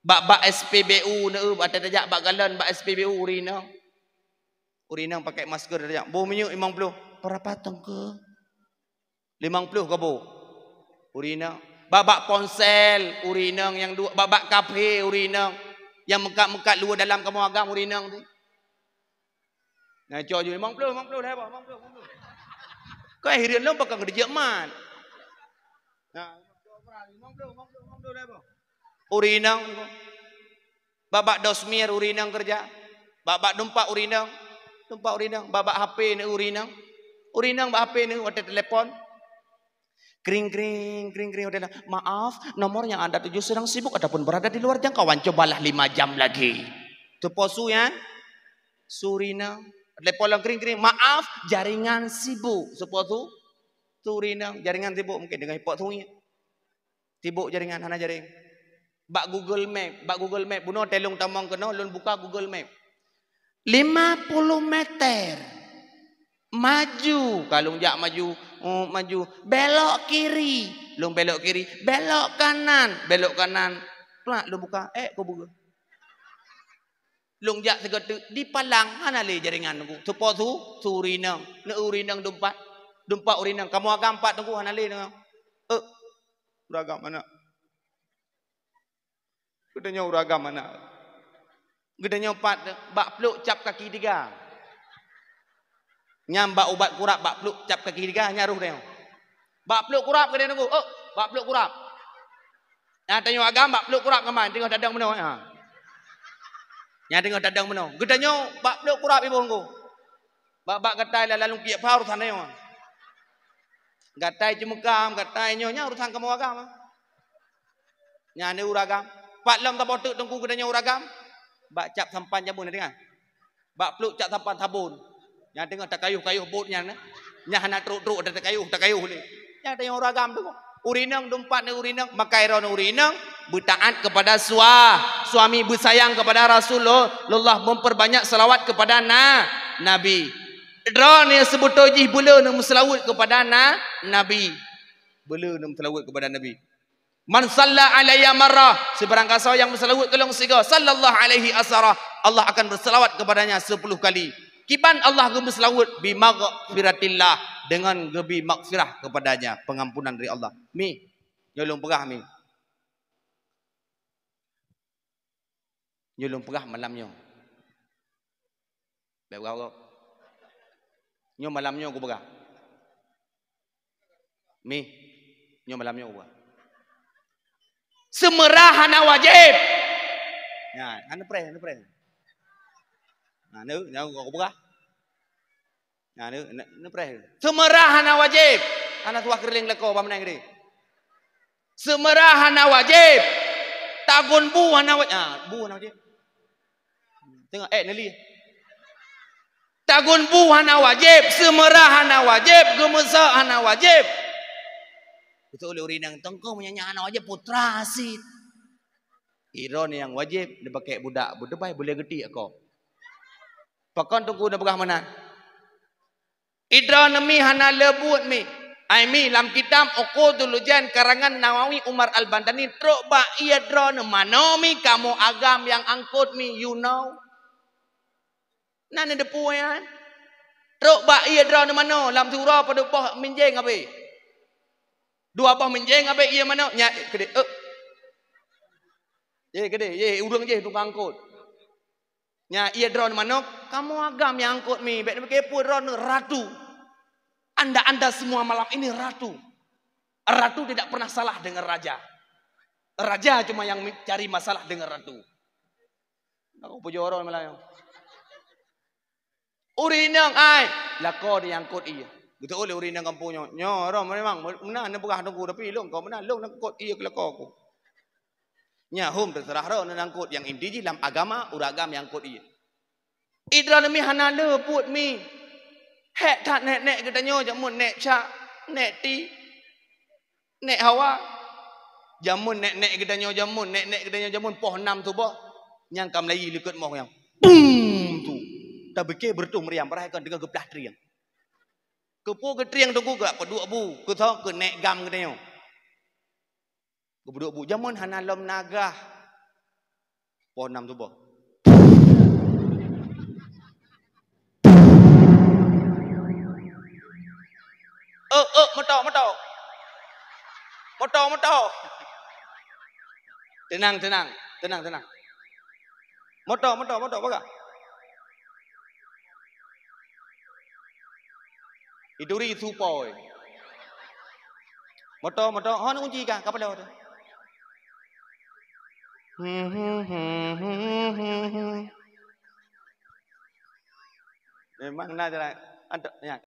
Bak bak SPBU, ne, ada tajak bak galan, bak SPBU, urina. Urina pakai masker, ada tajak. Bo minyu, imang peluk. Berapa tangka? Limang peluk ke bo? Urina. Bak bak ponsel, urina. Yang dua, bak bak kafe, urina. Urina yang mekat-mekat luar dalam kamu agak murinang tu. Nah, cok je, memang perlu, memang perlu, lah, memang Kau akhirnya lo bakal kerja emat. Nah, ha. memang perlu, memang perlu, memang Urinang, babak dosmir urinang kerja. Babak numpak urinang, numpak urinang, babak HP ni urinang. Urinang, babak HP ni, wajah telefon, kring kring kring kring udah maaf nomor yang anda tuju sedang sibuk ataupun berada di luar jangkauan cobalah lima jam lagi tu posu ya surina ada polong kring kring maaf jaringan sibuk sepo tu surina jaringan sibuk mungkin dengan hipok tu sibuk jaringan mana jaring bak google map bak google map buno telung tamang kena lun buka google map Lima puluh meter maju kalung jak maju Oh maju belok kiri lu belok kiri belok kanan belok kanan pelak lu buka eh kau buka Lung jak segitu di palang mana le jaringan aku. Tupo tu urinang, ne urinang dumpat, dumpat urinang. Kamu agam empat tunggu mana le dengan? Eh, uragam mana? Kita nyawa uragam mana? Kita nyawa empat, bak peluk cap kaki tiga nyambak ubat kurap bak peluk cap kaki dia nyaruh dia bak peluk kurap ke dia nunggu oh bak peluk kurap nah tanyo agam bak peluk kurap kaman tengok dadang beno eh? ha nya tengok dadang beno gedanyo bak peluk kurap ibu hunggu bak bak gatai la lalung kiap paur sana yo eh? gatai cemekam gatai nyo nya urusan kamu agam nya ne uragam pak lam tabotuk tengku gedanyo uragam bak cap sampan jabun dengar bak peluk cap sampan sabun yang tengok tak kayuh-kayuh bot yang eh? ni. Yang nak teruk-teruk dah tak kayuh, tak kayuh ni. Yang ada yang uragam tu. Urinang dempat ni urinang. Maka iran urinang. Bertaat kepada suah. Suami bersayang kepada Rasulullah. Lelah memperbanyak salawat kepada na, Nabi. Drone yang sebut tojih bula ni muselawat kepada na, Nabi. Bula ni muslawat kepada Nabi. Man salla alaiya marrah. Seberang kasau yang muslawat tolong siga. Sallallahu alaihi asarah. Allah akan berselawat kepadanya sepuluh kali. Kiban Allah gembus laut bimaghfiratillah dengan gebi makfirah kepadanya pengampunan dari Allah. Mi nyolong perah mi. Nyolong perah malamnya. Baik orang Allah. Nyo malamnya aku perah. Mi nyo malamnya aku perah. Semerah wajib. Ya, anu pray, anu pray. Ha, nah, nu nyau kau buka. Ha, nah, nu nu pre. Semerah wajib. Ana tua kerling leko ba menang ri. Semerah wajib. Tagun bu ana wajib. Ah, ha, bu ana wajib. Tengok eh neli. Tagun bu ana wajib, semerah wajib, gemesa ana wajib. Itu oleh orang yang tengkau menyanyi anak wajib putra asid. Iron yang wajib dia pakai budak budak baik boleh getih kau. Pakon tunggu dah berah mana? Idra nami hana lebut mi. Aimi lam kitab oko dulu jan karangan Nawawi Umar Al Bandani truk ba iya drone mano mi kamu agam yang angkut mi you know. Nan ada puan. Truk ba iya drone mano lam tu tura pada poh minjeng abe. Dua poh minjeng abe iya mano nya kede. Eh. Ye kede ye urang je tukang angkut. Nya ia drone mana? Kamu agam yang angkut mi. Bek nak kepo drone ratu. Anda anda semua malam ini ratu. Ratu tidak pernah salah dengan raja. Raja cuma yang cari masalah dengan ratu. Aku puji orang malam yang. Urinang ai. Lako ni yang kot iya. Gitu oleh urinang kampungnya. Nyo orang memang. Menang ni bukan tunggu. Tapi lo kau menang. Lo nak kot iya ke lako aku. Nyahum terserah roh nenang angkut yang indiji dalam agama uragam yang kut iya. Idra nemi hanada put mi. Hek tak nek-nek kita nyo jamun nek cak, nek ti, nek hawa. Jamun nek-nek kita nyo jamun, nek-nek kita nyo jamun, poh enam tu boh. Yang kam layi lukut moh yang. bum tu. Tak beke bertuh meriam, perahkan dengan kebelah triang. Kepo ke teriang tu ku, kak pedua bu. Kutau ke nek gam kita nyo. Gubuduk bu jamun hanalom naga, Pohon enam tu boh. Eh, eh, metau, metau. Metau, metau. Tenang, tenang. Tenang, tenang. Metau, metau, metau. Apa Iduri supoi. Motor motor hon kunci kah kapal lewat Để mang ra cho này, ăn trộm nhạc.